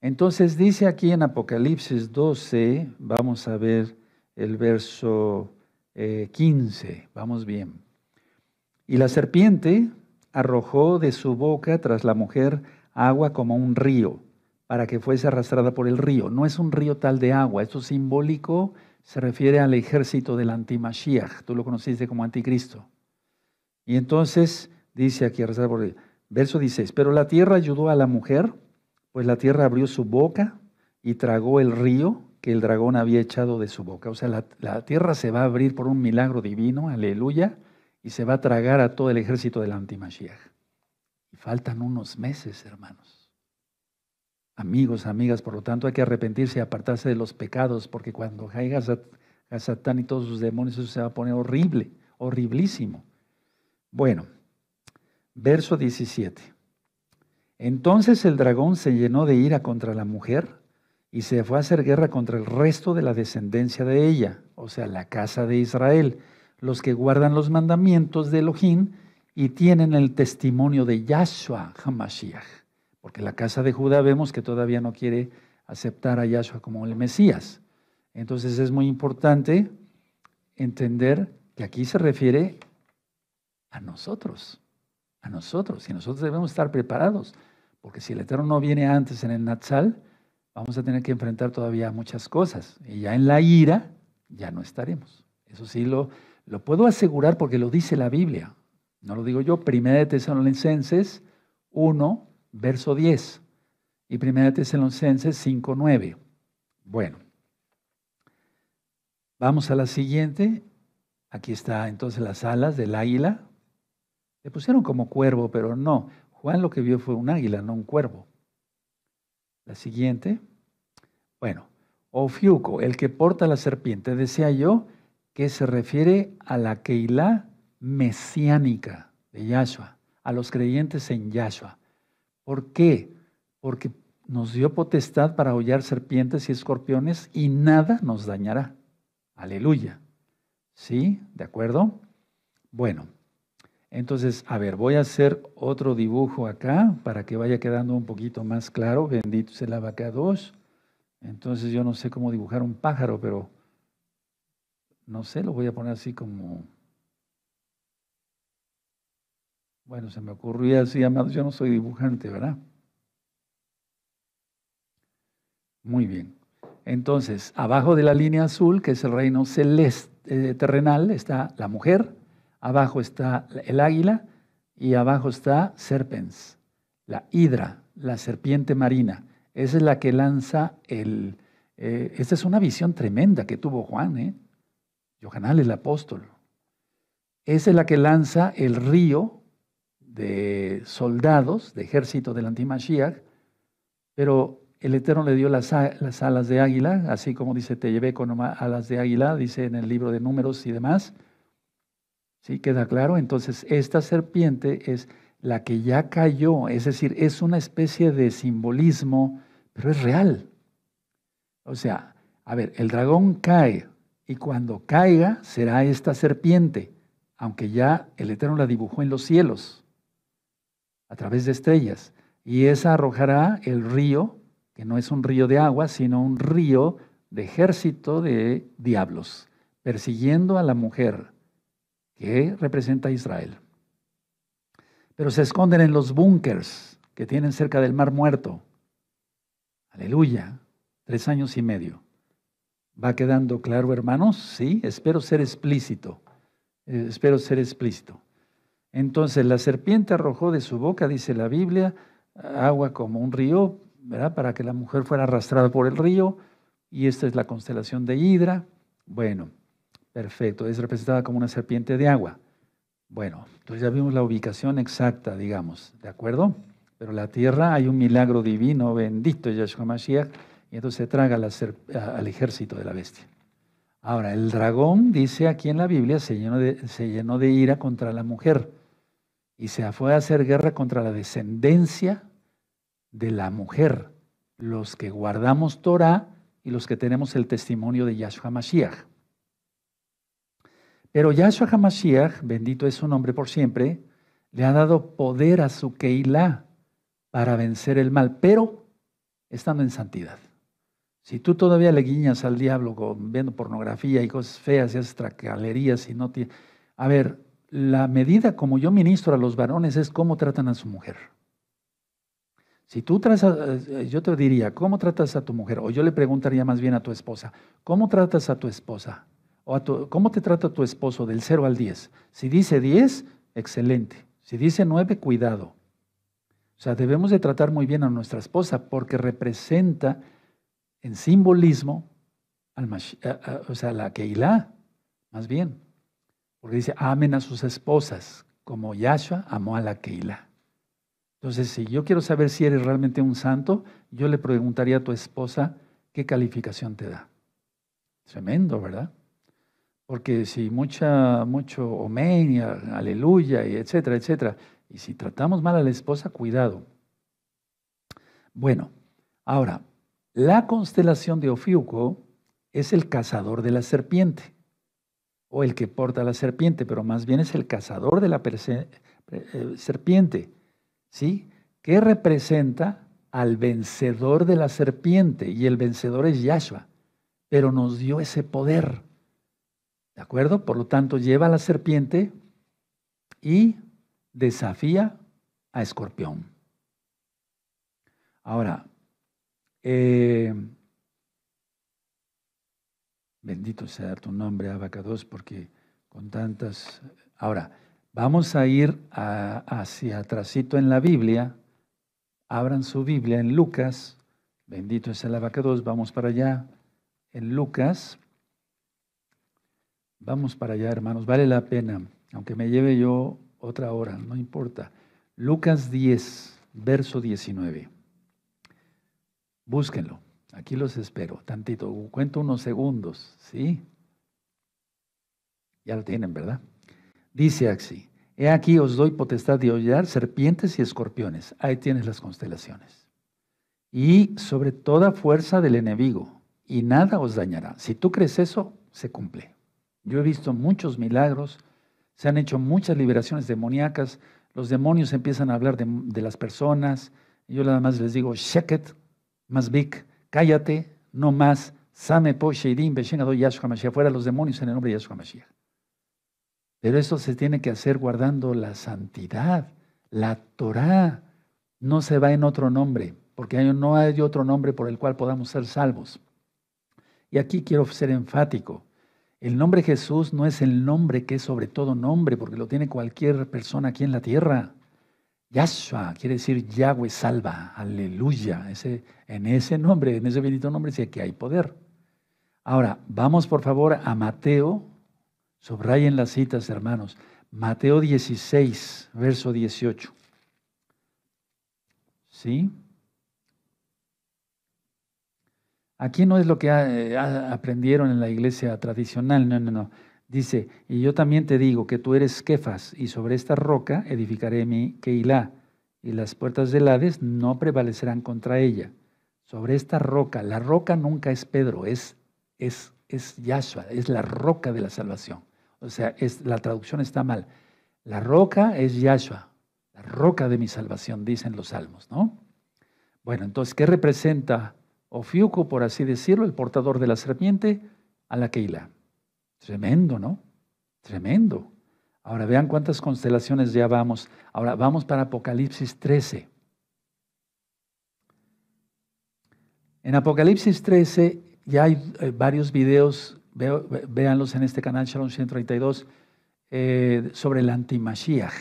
Speaker 1: Entonces dice aquí en Apocalipsis 12, vamos a ver el verso 15, eh, vamos bien. Y la serpiente arrojó de su boca tras la mujer agua como un río para que fuese arrastrada por el río. No es un río tal de agua, esto simbólico se refiere al ejército del antimashiach, tú lo conociste como anticristo. Y entonces dice aquí, arrastrada por el Verso 16, pero la tierra ayudó a la mujer, pues la tierra abrió su boca y tragó el río que el dragón había echado de su boca. O sea, la, tierra se va a abrir por un milagro divino, aleluya, y se va a tragar a todo el ejército del antimashiach. Y faltan unos meses, hermanos amigos, amigas, por lo tanto hay que arrepentirse y apartarse de los pecados, porque cuando hay a Satán y todos sus demonios, eso se va a poner horrible, horriblísimo. Bueno, verso 17. Entonces el dragón se llenó de ira contra la mujer y se fue a hacer guerra contra el resto de la descendencia de ella, o sea, la casa de Israel, los que guardan los mandamientos de Elohim y tienen el testimonio de Yahshua Hamashiach. Porque la casa de Judá vemos que todavía no quiere aceptar a Yahshua como el Mesías. Entonces es muy importante entender que aquí se refiere a nosotros, a nosotros, y nosotros debemos estar preparados, porque si el Eterno no viene antes en el Natsal, vamos a tener que enfrentar todavía muchas cosas, y ya en la ira ya no estaremos. Eso sí lo, lo puedo asegurar porque lo dice la Biblia, no lo digo yo, Primera de Tesalonicenses 1, verso 10 y 1 Tesalonicenses 5.9. Bueno, vamos a la siguiente. Aquí está entonces las alas del águila. Le pusieron como cuervo, pero no. Juan lo que vio fue un águila, no un cuervo. La siguiente. Bueno, Ofiuco, oh el que porta la serpiente, decía yo que se refiere a la Keilah mesiánica de Yahshua, a los creyentes en Yahshua. ¿Por qué? Porque nos dio potestad para hollar serpientes y escorpiones y nada nos dañará. Aleluya. ¿Sí? ¿De acuerdo? Bueno, entonces, a ver, voy a hacer otro dibujo acá para que vaya quedando un poquito más claro. Bendito sea la vaca dos. Entonces, yo no sé cómo dibujar un pájaro, pero no sé, lo voy a poner así como Bueno, se me ocurrió así, amados, yo no soy dibujante, ¿verdad? Muy bien. Entonces, abajo de la línea azul, que es el reino celeste, eh, terrenal, está la mujer, abajo está el águila y abajo está serpens, la hidra, la serpiente marina. Esa es la que lanza el... Eh, esta es una visión tremenda que tuvo Juan, ¿eh? Johanal el apóstol. Esa es la que lanza el río de soldados, de ejército del antimashiach, pero el Eterno le dio las, las, alas de águila, así como dice, te llevé con alas de águila, dice en el libro de números y demás. ¿Sí? ¿Queda claro? Entonces, esta serpiente es la que ya cayó, es decir, es una especie de simbolismo, pero es real. O sea, a ver, el dragón cae y cuando caiga será esta serpiente, aunque ya el Eterno la dibujó en los cielos a través de estrellas. Y esa arrojará el río, que no es un río de agua, sino un río de ejército de diablos, persiguiendo a la mujer que representa a Israel. Pero se esconden en los búnkers que tienen cerca del Mar Muerto. Aleluya, tres años y medio. ¿Va quedando claro, hermanos? Sí, espero ser explícito. Eh, espero ser explícito. Entonces la serpiente arrojó de su boca, dice la Biblia, agua como un río, ¿verdad? Para que la mujer fuera arrastrada por el río. Y esta es la constelación de Hidra. Bueno, perfecto, es representada como una serpiente de agua. Bueno, entonces ya vimos la ubicación exacta, digamos, ¿de acuerdo? Pero la tierra hay un milagro divino, bendito Yahshua Mashiach, y entonces se traga al ejército de la bestia. Ahora, el dragón, dice aquí en la Biblia, se llenó de ira contra la mujer y se fue a hacer guerra contra la descendencia de la mujer, los que guardamos Torah y los que tenemos el testimonio de Yahshua Mashiach. Pero Yahshua HaMashiach, bendito es su nombre por siempre, le ha dado poder a su Keilah para vencer el mal, pero estando en santidad. Si tú todavía le guiñas al diablo viendo pornografía y cosas feas y haces tracalerías y no tienes... A ver, la medida como yo ministro a los varones es cómo tratan a su mujer. Si tú tratas, eh, yo te diría, ¿cómo tratas a tu mujer? O yo le preguntaría más bien a tu esposa, ¿cómo tratas a tu esposa? O ¿Cómo te trata tu esposo del 0 al 10? Si dice 10, excelente. Si dice 9, cuidado. O sea, debemos de tratar muy bien a nuestra esposa porque representa en simbolismo al o sea, la Keilah, más bien. Porque dice, amen a sus esposas, como Yahshua amó a la Keilah. Entonces, si yo quiero saber si eres realmente un santo, yo le preguntaría a tu esposa qué calificación te da. Tremendo, ¿verdad? Porque si mucha, mucho omen, aleluya, y etcétera, etcétera, y si tratamos mal a la esposa, cuidado. Bueno, ahora, la constelación de Ofiuco es el cazador de la serpiente o el que porta la serpiente, pero más bien es el cazador de la eh, eh, serpiente, ¿sí? Que representa al vencedor de la serpiente, y el vencedor es Yahshua, pero nos dio ese poder, ¿de acuerdo? Por lo tanto, lleva a la serpiente y desafía a escorpión. Ahora, eh, Bendito sea tu nombre, Abacados, porque con tantas... Ahora, vamos a ir hacia atrásito en la Biblia. Abran su Biblia en Lucas. Bendito es el Abacados. Vamos para allá. En Lucas. Vamos para allá, hermanos. Vale la pena. Aunque me lleve yo otra hora, no importa. Lucas 10, verso 19. Búsquenlo. Aquí los espero, tantito, cuento unos segundos, ¿sí? Ya lo tienen, ¿verdad? Dice así, he aquí os doy potestad de hollar serpientes y escorpiones, ahí tienes las constelaciones, y sobre toda fuerza del enemigo, y nada os dañará. Si tú crees eso, se cumple. Yo he visto muchos milagros, se han hecho muchas liberaciones demoníacas, los demonios empiezan a hablar de, las personas, yo nada más les digo, sheket, más big, cállate, no más, same po Yahshua mashiach, fuera los demonios en el nombre de Yahshua Mashiach. Pero eso se tiene que hacer guardando la santidad, la Torah. No se va en otro nombre, porque no hay otro nombre por el cual podamos ser salvos. Y aquí quiero ser enfático. El nombre Jesús no es el nombre que es sobre todo nombre, porque lo tiene cualquier persona aquí en la tierra. Yahshua quiere decir Yahweh salva, aleluya. Ese, en ese nombre, en ese bendito nombre, dice que hay poder. Ahora, vamos por favor a Mateo, subrayen las citas, hermanos. Mateo 16, verso 18. ¿Sí? Aquí no es lo que eh, aprendieron en la iglesia tradicional, no, no, no. Dice, y yo también te digo que tú eres Kefas, y sobre esta roca edificaré mi Keilah, y las puertas de Hades no prevalecerán contra ella. Sobre esta roca, la roca nunca es Pedro, es, es, es Yahshua, es la roca de la salvación. O sea, es, la traducción está mal. La roca es Yahshua, la roca de mi salvación, dicen los salmos, ¿no? Bueno, entonces, ¿qué representa Ofiuco, por así decirlo, el portador de la serpiente, a la Keilah? Tremendo, ¿no? Tremendo. Ahora vean cuántas constelaciones ya vamos. Ahora vamos para Apocalipsis 13. En Apocalipsis 13 ya hay eh, varios videos, véanlos en este canal Shalom 132, eh, sobre el antimashiach.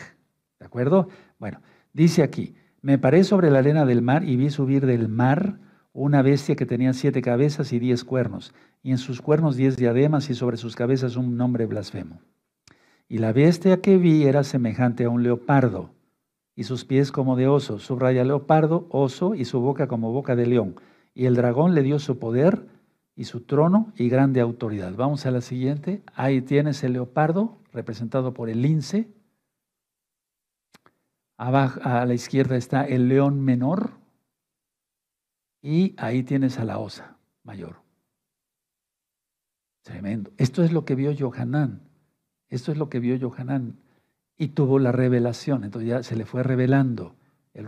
Speaker 1: ¿De acuerdo? Bueno, dice aquí, me paré sobre la arena del mar y vi subir del mar una bestia que tenía siete cabezas y diez cuernos, y en sus cuernos diez diademas y sobre sus cabezas un nombre blasfemo. Y la bestia que vi era semejante a un leopardo, y sus pies como de oso, subraya leopardo, oso, y su boca como boca de león. Y el dragón le dio su poder y su trono y grande autoridad. Vamos a la siguiente. Ahí tienes el leopardo, representado por el lince. Abajo, a la izquierda está el león menor, y ahí tienes a la osa mayor. Tremendo. Esto es lo que vio Yohanan. Esto es lo que vio Yohanan. Y tuvo la revelación. Entonces ya se le fue revelando. El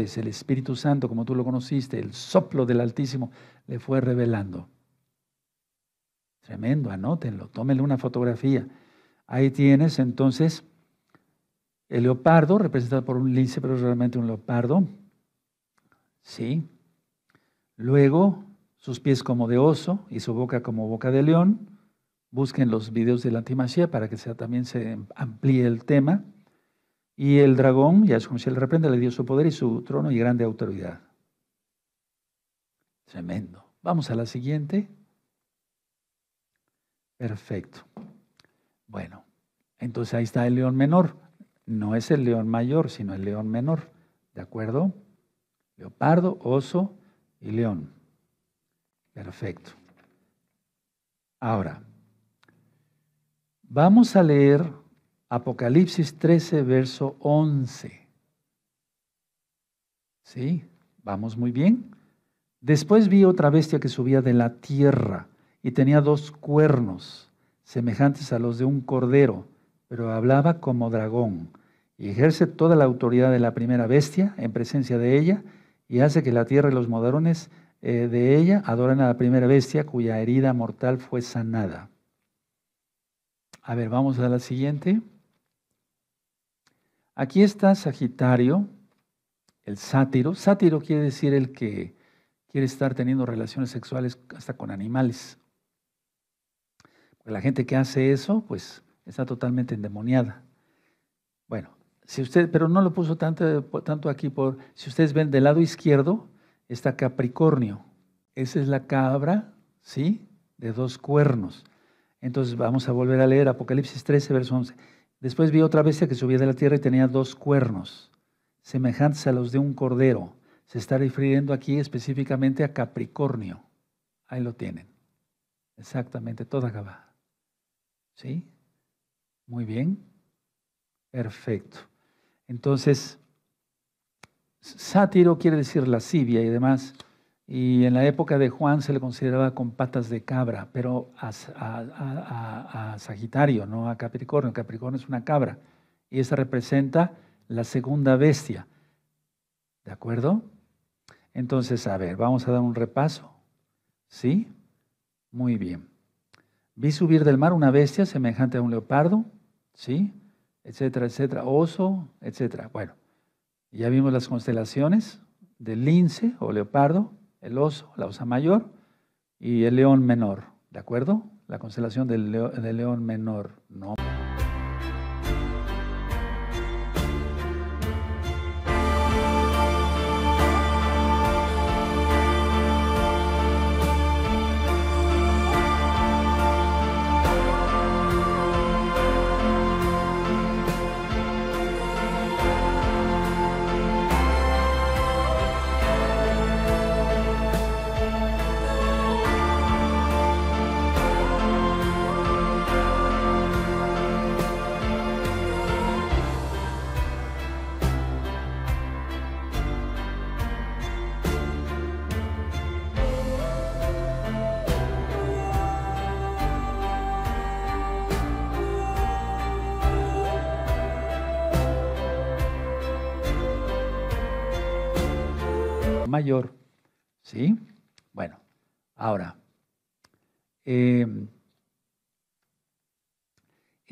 Speaker 1: es el Espíritu Santo, como tú lo conociste, el soplo del Altísimo, le fue revelando. Tremendo, anótenlo, tómenle una fotografía. Ahí tienes entonces el leopardo, representado por un lince, pero realmente un leopardo. Sí. Luego, sus pies como de oso y su boca como boca de león. Busquen los videos de la antimasía para que también se amplíe el tema. Y el dragón, ya es como si él reprende, le dio su poder y su trono y grande autoridad. Tremendo. Vamos a la siguiente. Perfecto. Bueno, entonces ahí está el león menor. No es el león mayor, sino el león menor. ¿De acuerdo? Leopardo, oso, y León. Perfecto. Ahora, vamos a leer Apocalipsis 13, verso 11. ¿Sí? ¿Vamos muy bien? Después vi otra bestia que subía de la tierra y tenía dos cuernos semejantes a los de un cordero, pero hablaba como dragón y ejerce toda la autoridad de la primera bestia en presencia de ella y hace que la tierra y los modarones eh, de ella adoren a la primera bestia cuya herida mortal fue sanada. A ver, vamos a la siguiente. Aquí está Sagitario, el sátiro. Sátiro quiere decir el que quiere estar teniendo relaciones sexuales hasta con animales. la gente que hace eso, pues está totalmente endemoniada usted, pero no lo puso tanto, tanto aquí por, si ustedes ven del lado izquierdo, está Capricornio. Esa es la cabra, ¿sí? De dos cuernos. Entonces vamos a volver a leer Apocalipsis 13, verso 11. Después vi otra bestia que subía de la tierra y tenía dos cuernos, semejantes a los de un cordero. Se está refiriendo aquí específicamente a Capricornio. Ahí lo tienen. Exactamente, toda acabada. ¿Sí? Muy bien. Perfecto. Entonces, sátiro quiere decir lascivia y demás. Y en la época de Juan se le consideraba con patas de cabra, pero a, a Sagitario, no a Capricornio. Capricornio es una cabra y esa representa la segunda bestia. ¿De acuerdo? Entonces, a ver, vamos a dar un repaso. ¿Sí? Muy bien. Vi subir del mar una bestia semejante a un leopardo. ¿Sí? etcétera, etcétera, oso, etcétera. Bueno, ya vimos las constelaciones del lince o leopardo, el oso, la osa mayor y el león menor, ¿de acuerdo? La constelación del, león menor, ¿no?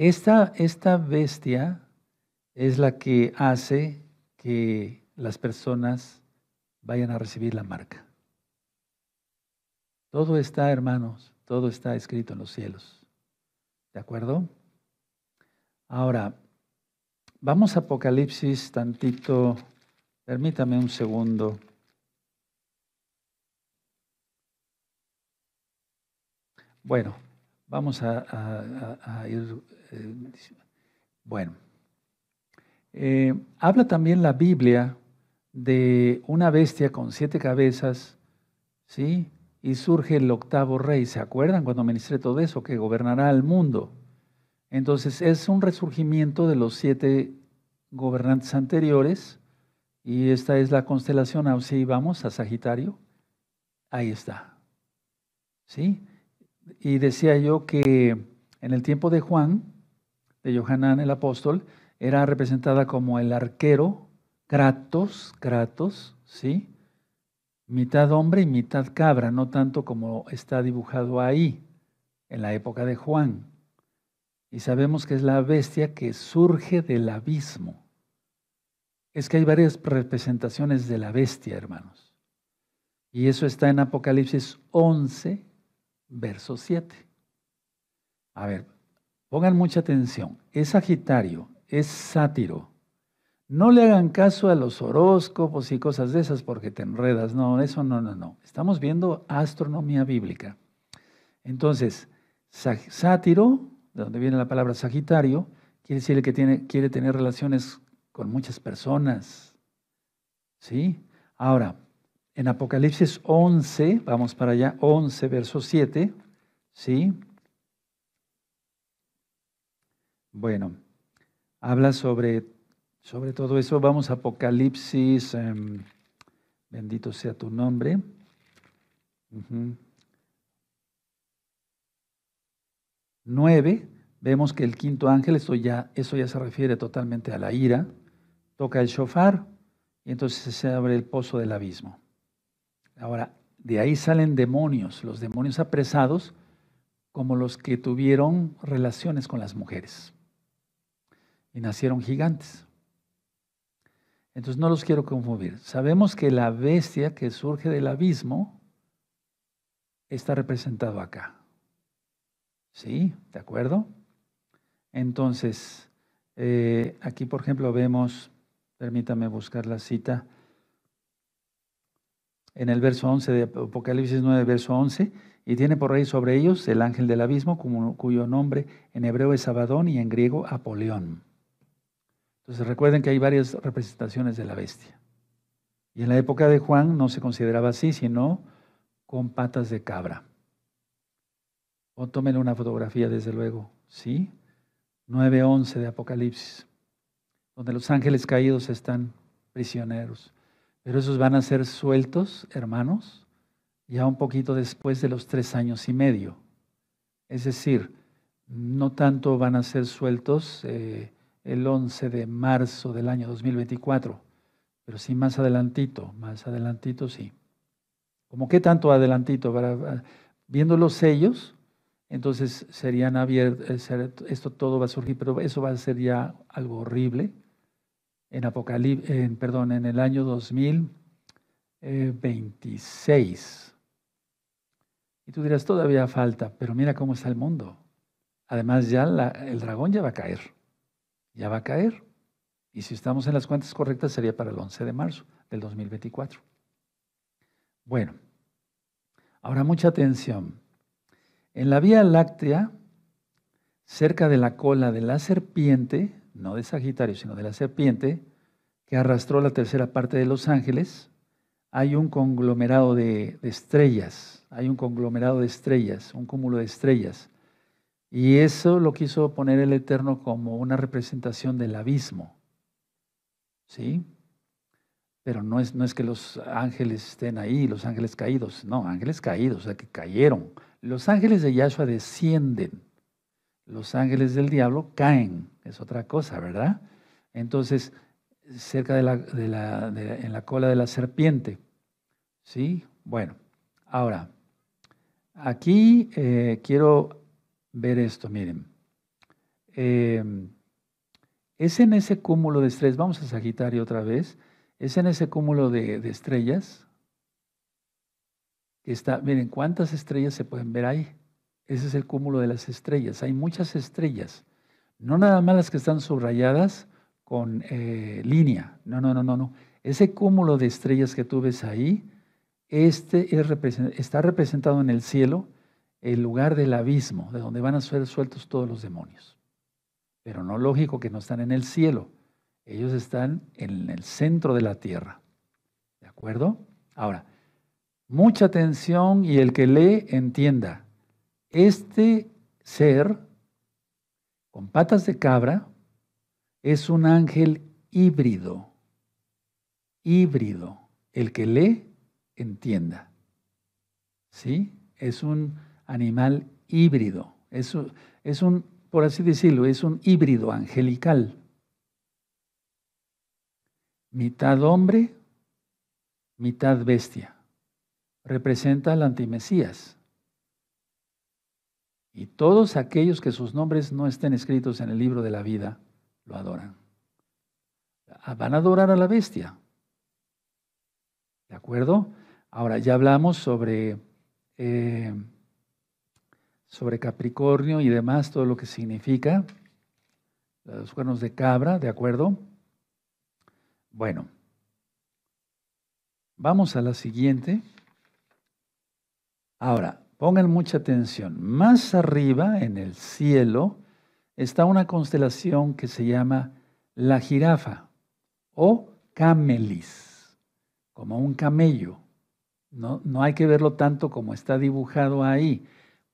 Speaker 1: Esta, esta bestia es la que hace que las personas vayan a recibir la marca. Todo está, hermanos, todo está escrito en los cielos. ¿De acuerdo? Ahora, vamos a Apocalipsis tantito. Permítame un segundo. Bueno, vamos a ir bueno, eh, habla también la Biblia de una bestia con siete cabezas, ¿sí? Y surge el octavo rey. ¿Se acuerdan cuando ministré todo eso? Que gobernará al mundo. Entonces es un resurgimiento de los siete gobernantes anteriores. Y esta es la constelación, así vamos a Sagitario. Ahí está. ¿Sí? Y decía yo que en el tiempo de Juan, de Johanán el apóstol era representada como el arquero, Kratos, Kratos, ¿sí? Mitad hombre y mitad cabra, no tanto como está dibujado ahí, en la época de Juan. Y sabemos que es la bestia que surge del abismo. Es que hay varias representaciones de la bestia, hermanos. Y eso está en Apocalipsis 11, verso 7. A ver, Pongan mucha atención. Es Sagitario, es sátiro. No le hagan caso a los horóscopos y cosas de esas porque te enredas. No, eso no, no, no. Estamos viendo astronomía bíblica. Entonces, sátiro, de donde viene la palabra Sagitario, quiere decir que tiene, quiere tener relaciones con muchas personas. ¿Sí? Ahora, en Apocalipsis 11, vamos para allá, 11, verso 7, ¿sí? Bueno, habla sobre, todo eso. Vamos a Apocalipsis, em, bendito sea tu nombre. Nueve, vemos que el quinto ángel, esto ya, eso ya se refiere totalmente a la ira, toca el shofar y entonces se abre el pozo del abismo. Ahora, de ahí salen demonios, los demonios apresados, como los que tuvieron relaciones con las mujeres y nacieron gigantes. Entonces no los quiero confundir. Sabemos que la bestia que surge del abismo está representado acá. ¿Sí? ¿De acuerdo? Entonces, eh, aquí por ejemplo vemos, permítame buscar la cita, en el verso 11 de Apocalipsis 9, verso 11, y tiene por rey sobre ellos el ángel del abismo, cuyo nombre en hebreo es Abadón y en griego Apoleón. Entonces recuerden que hay varias representaciones de la bestia. Y en la época de Juan no se consideraba así, sino con patas de cabra. O tómenle una fotografía, desde luego, ¿sí? 9.11 de Apocalipsis, donde los ángeles caídos están prisioneros. Pero esos van a ser sueltos, hermanos, ya un poquito después de los tres años y medio. Es decir, no tanto van a ser sueltos eh, el 11 de marzo del año 2024. Pero sí, más adelantito, más adelantito sí. ¿Cómo qué tanto adelantito? Ah, viendo los sellos, entonces serían abiertos, eh, esto todo va a surgir, pero eso va a ser ya algo horrible. En Apocalipsis, en, perdón, en el año 2026. Y tú dirás, todavía falta, pero mira cómo está el mundo. Además, ya el dragón ya va a caer ya va a caer. Y si estamos en las cuentas correctas, sería para el 11 de marzo del 2024. Bueno, ahora mucha atención. En la Vía Láctea, cerca de la cola de la serpiente, no de Sagitario, sino de la serpiente, que arrastró la tercera parte de los ángeles, hay un conglomerado de, de estrellas, hay un conglomerado de estrellas, un cúmulo de estrellas. Y eso lo quiso poner el Eterno como una representación del abismo. ¿Sí? Pero no es, no es que los ángeles estén ahí, los ángeles caídos. No, ángeles caídos, o sea, que cayeron. Los ángeles de Yahshua descienden. Los ángeles del diablo caen. Es otra cosa, ¿verdad? Entonces, cerca de la, en la cola de la serpiente. ¿Sí? Bueno, ahora, aquí eh, quiero ver esto, miren. Em, es en ese cúmulo de estrellas, vamos a Sagitario otra vez, es en ese cúmulo de, estrellas que está, miren, ¿cuántas estrellas se pueden ver ahí? Ese es el cúmulo de las estrellas, hay muchas estrellas, no nada más las que están subrayadas con eh, línea, no, no, no, no, no. Ese cúmulo de estrellas que tú ves ahí, este está representado en el cielo el lugar del abismo, de donde van a ser sueltos todos los demonios. Pero no lógico que no están en el cielo, ellos están en el centro de la tierra. ¿De acuerdo? Ahora, mucha atención y el que lee entienda. Este ser con patas de cabra es un ángel híbrido. Híbrido. El que lee entienda. ¿Sí? Es un animal híbrido. Es, es un, por así decirlo, es un híbrido angelical. Mitad hombre, mitad bestia. Representa al antimesías. Y todos aquellos que sus nombres no estén escritos en el libro de la vida, lo adoran. Ah, van a adorar a la bestia. ¿De acuerdo? Ahora ya hablamos sobre eh, sobre Capricornio y demás, todo lo que significa. Los cuernos de cabra, ¿de acuerdo? Bueno, vamos a la siguiente. Ahora, pongan mucha atención. Más arriba, en el cielo, está una constelación que se llama la jirafa o camelis, como un camello. No, no hay que verlo tanto como está dibujado ahí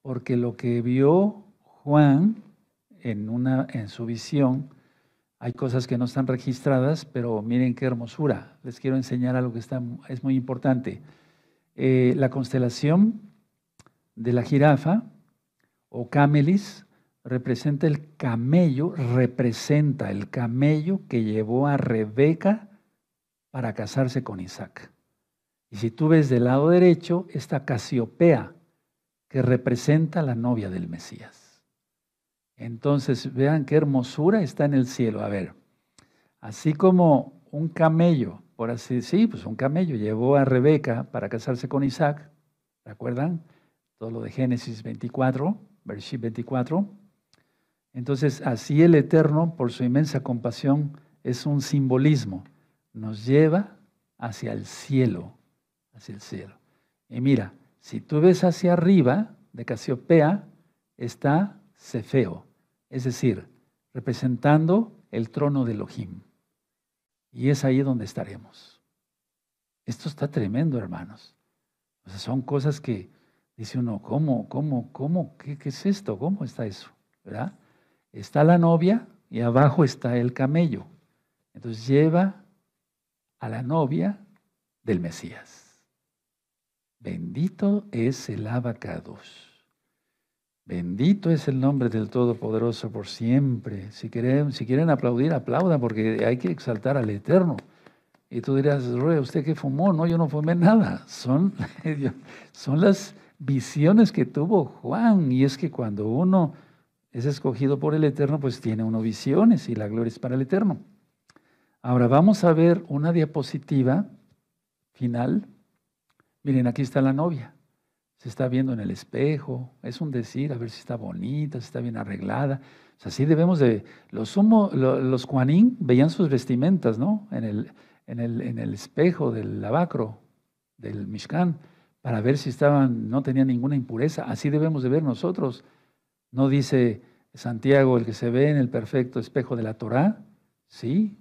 Speaker 1: porque lo que vio Juan en, una, en su visión, hay cosas que no están registradas, pero miren qué hermosura. Les quiero enseñar algo que está, es muy importante. Eh, la constelación de la jirafa o camelis representa el camello, representa el camello que llevó a Rebeca para casarse con Isaac. Y si tú ves del lado derecho, está Casiopea, que representa la novia del Mesías. Entonces, vean qué hermosura está en el cielo. A ver, así como un camello, por así sí, pues un camello llevó a Rebeca para casarse con Isaac, ¿recuerdan? Todo lo de Génesis 24, versículo 24. Entonces, así el Eterno, por su inmensa compasión, es un simbolismo. Nos lleva hacia el cielo, hacia el cielo. Y mira, si tú ves hacia arriba de Casiopea, está Cefeo, es decir, representando el trono de Elohim. Y es ahí donde estaremos. Esto está tremendo, hermanos. O sea, son cosas que dice uno, ¿cómo, cómo, cómo? ¿Qué, ¿Qué es esto? ¿Cómo está eso? ¿Verdad? Está la novia y abajo está el camello. Entonces lleva a la novia del Mesías. Bendito es el abacados. Bendito es el nombre del Todopoderoso por siempre. Si quieren, si quieren aplaudir, aplaudan, porque hay que exaltar al Eterno. Y tú dirás, Rue, ¿usted qué fumó? No, yo no fumé nada. Son, *laughs* son las visiones que tuvo Juan. Y es que cuando uno es escogido por el Eterno, pues tiene uno visiones y la gloria es para el Eterno. Ahora vamos a ver una diapositiva final. Miren, aquí está la novia. Se está viendo en el espejo. Es un decir, a ver si está bonita, si está bien arreglada. así debemos de... Los, sumo, los Juanín veían sus vestimentas, ¿no? En el, espejo del lavacro, del Mishkan, para ver si estaban, no tenían ninguna impureza. Así debemos de ver nosotros. No dice Santiago, el que se ve en el perfecto espejo de la Torá. Sí,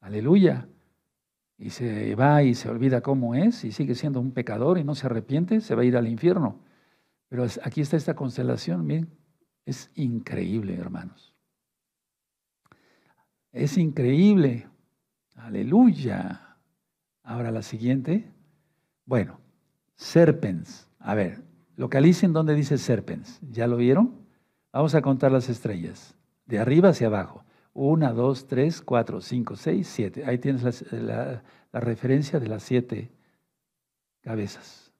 Speaker 1: aleluya y se va y se olvida cómo es y sigue siendo un pecador y no se arrepiente, se va a ir al infierno. Pero aquí está esta constelación, miren, es increíble, hermanos. Es increíble. Aleluya. Ahora la siguiente. Bueno, serpents. A ver, localicen donde dice serpents, ¿Ya lo vieron? Vamos a contar las estrellas, de arriba hacia abajo. 1, 2, 3, 4, 5, 6, 7. Ahí tienes la, la, referencia de las siete cabezas.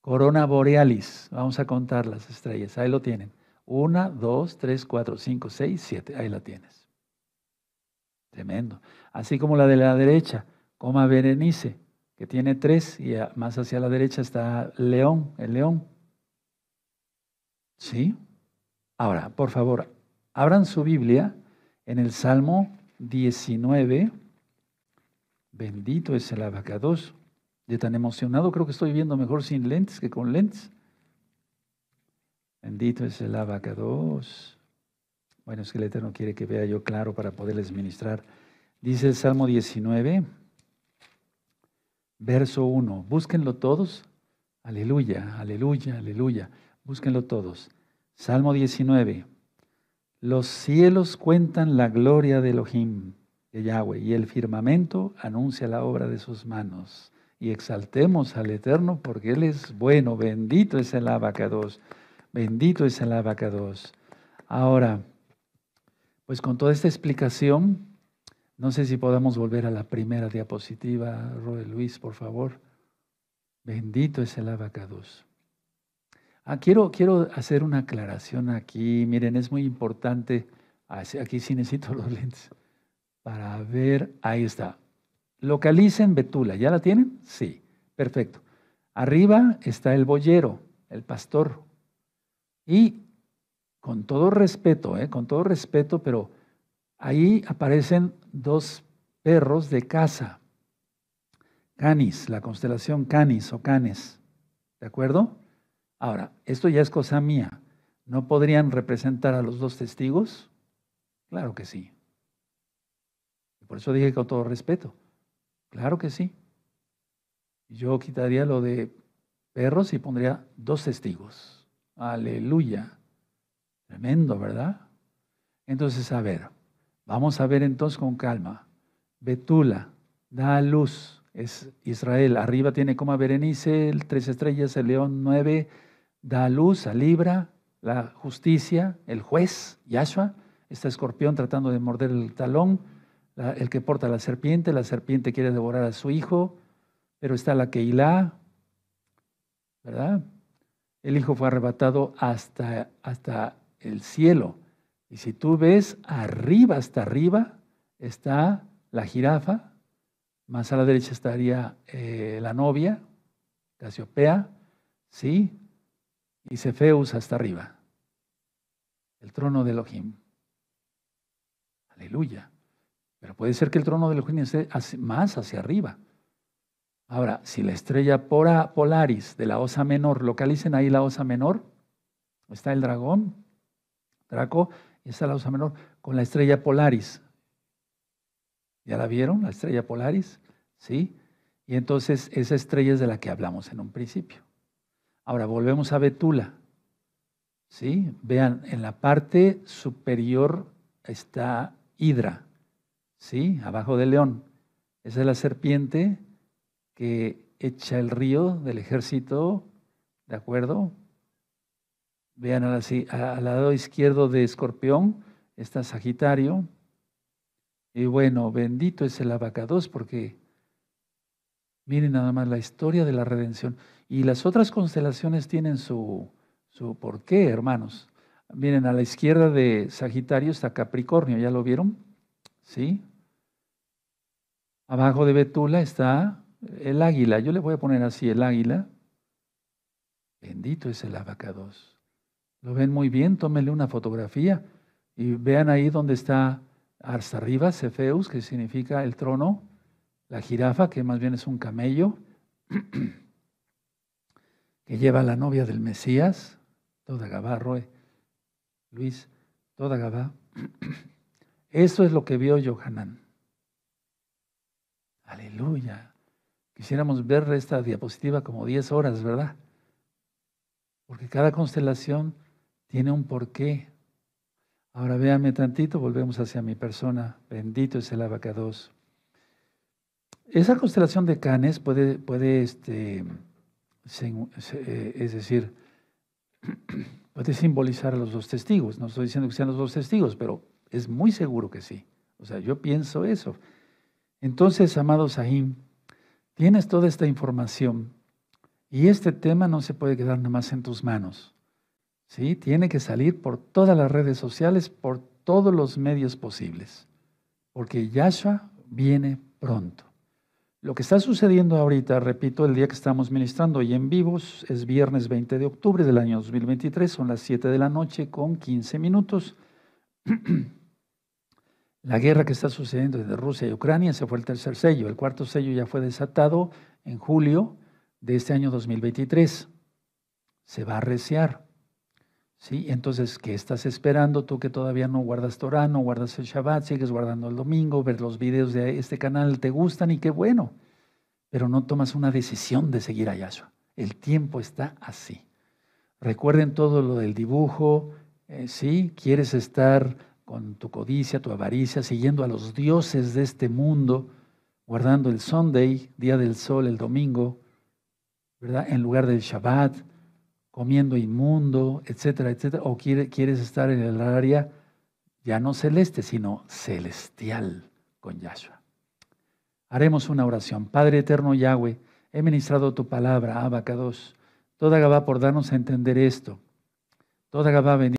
Speaker 1: Corona borealis. Vamos a contar las estrellas. Ahí lo tienen. 1, 2, 3, 4, 5, 6, 7. Ahí la tienes. Tremendo. Así como la de la derecha, coma Berenice, que tiene tres, y más hacia la derecha está León, el León. ¿Sí? Ahora, por favor, abran su Biblia en el Salmo 19, bendito es el abacados. Yo tan emocionado creo que estoy viendo mejor sin lentes que con lentes. Bendito es el abacados. Bueno, es que el Eterno quiere que vea yo claro para poderles ministrar. Dice el Salmo 19, verso 1. Búsquenlo todos. Aleluya, aleluya, aleluya. Búsquenlo todos. Salmo 19, los cielos cuentan la gloria de Elohim, de Yahweh, y el firmamento anuncia la obra de sus manos. Y exaltemos al Eterno porque Él es bueno, bendito es el abacados, bendito es el abacados. Ahora, pues con toda esta explicación, no sé si podamos volver a la primera diapositiva, Roe Luis, por favor. Bendito es el abacados. Ah, quiero, hacer una aclaración aquí. Miren, es muy importante. Aquí sí necesito *laughs* los lentes. Para ver, ahí está. Localicen Betula. ¿Ya la tienen? Sí. Perfecto. Arriba está el boyero, el pastor. Y con todo respeto, ¿eh? con todo respeto, pero ahí aparecen dos perros de caza. Canis, la constelación Canis o Canes. ¿De acuerdo? Ahora, esto ya es cosa mía. ¿No podrían representar a los dos testigos? Claro que sí. Por eso dije con todo respeto. Claro que sí. Yo quitaría lo de perros y pondría dos testigos. Aleluya. Tremendo, ¿verdad? Entonces, a ver, vamos a ver entonces con calma. Betula da a luz, es Israel. Arriba tiene a Berenice, el tres estrellas, el león nueve, da a luz a Libra, la justicia, el juez, Yahshua, está escorpión tratando de morder el talón, el que porta la serpiente, la serpiente quiere devorar a su hijo, pero está la Keilah, ¿verdad? El hijo fue arrebatado hasta, hasta el cielo. Y si tú ves arriba, hasta arriba, está la jirafa, más a la derecha estaría eh, la novia, Casiopea, ¿sí? y Cefeus hasta arriba, el trono de Elohim. Aleluya. Pero puede ser que el trono de Elohim esté más hacia arriba. Ahora, si la estrella polaris de la osa menor, localicen ahí la osa menor, está el dragón, Draco, y está la osa menor con la estrella polaris. ¿Ya la vieron? La estrella polaris, ¿sí? Y entonces esa estrella es de la que hablamos en un principio. Ahora volvemos a Betula. ¿Sí? Vean, en la parte superior está Hidra, ¿sí? abajo del león. Esa es la serpiente que echa el río del ejército, ¿de acuerdo? Vean al, al lado izquierdo de Escorpión está Sagitario. Y bueno, bendito es el abacados porque miren nada más la historia de la redención. Y las otras constelaciones tienen su, su porqué, hermanos. Miren, a la izquierda de Sagitario está Capricornio, ¿ya lo vieron? ¿Sí? Abajo de Betula está el águila. Yo le voy a poner así el águila. Bendito es el abacados. Lo ven muy bien, tómenle una fotografía y vean ahí donde está hasta arriba Cefeus, que significa el trono, la jirafa, que más bien es un camello. *clears throat* que lleva a la novia del Mesías, toda Gabá, Roe, Luis, toda Gabá. *clears throat* Eso es lo que vio Johanán. Aleluya. Quisiéramos ver esta diapositiva como 10 horas, ¿verdad? Porque cada constelación tiene un porqué. Ahora véame tantito, volvemos hacia mi persona. Bendito es el abacados. Esa constelación de Canes puede, puede este, eh, es decir, *clears throat* puede simbolizar a los dos testigos. No estoy diciendo que sean los dos testigos, pero es muy seguro que sí. O sea, yo pienso eso. Entonces, amado Sahim, tienes toda esta información y este tema no se puede quedar nada más en tus manos. ¿sí? Tiene que salir por todas las redes sociales, por todos los medios posibles, porque Yahshua viene pronto. Lo que está sucediendo ahorita, repito, el día que estamos ministrando y en vivos es viernes 20 de octubre del año 2023, son las 7 de la noche con 15 minutos. *clears throat* la guerra que está sucediendo entre Rusia y Ucrania, se fue el tercer sello. El cuarto sello ya fue desatado en julio de este año 2023. Se va a resear. ¿Sí? Entonces, ¿qué estás esperando tú que todavía no guardas Torah, no guardas el Shabbat, sigues guardando el domingo, ver los videos de este canal, te gustan y qué bueno, pero no tomas una decisión de seguir a Yahshua. El tiempo está así. Recuerden todo lo del dibujo, eh, si Quieres estar con tu codicia, tu avaricia, siguiendo a los dioses de este mundo, guardando el Sunday, día del sol, el domingo, ¿verdad? En lugar del Shabbat, comiendo inmundo, etcétera, etcétera, o quieres estar en el área ya no celeste, sino celestial con Yahshua. Haremos una oración. Padre eterno Yahweh, he ministrado tu palabra, Abacados. Toda Gabá por darnos a entender esto. Toda Gabá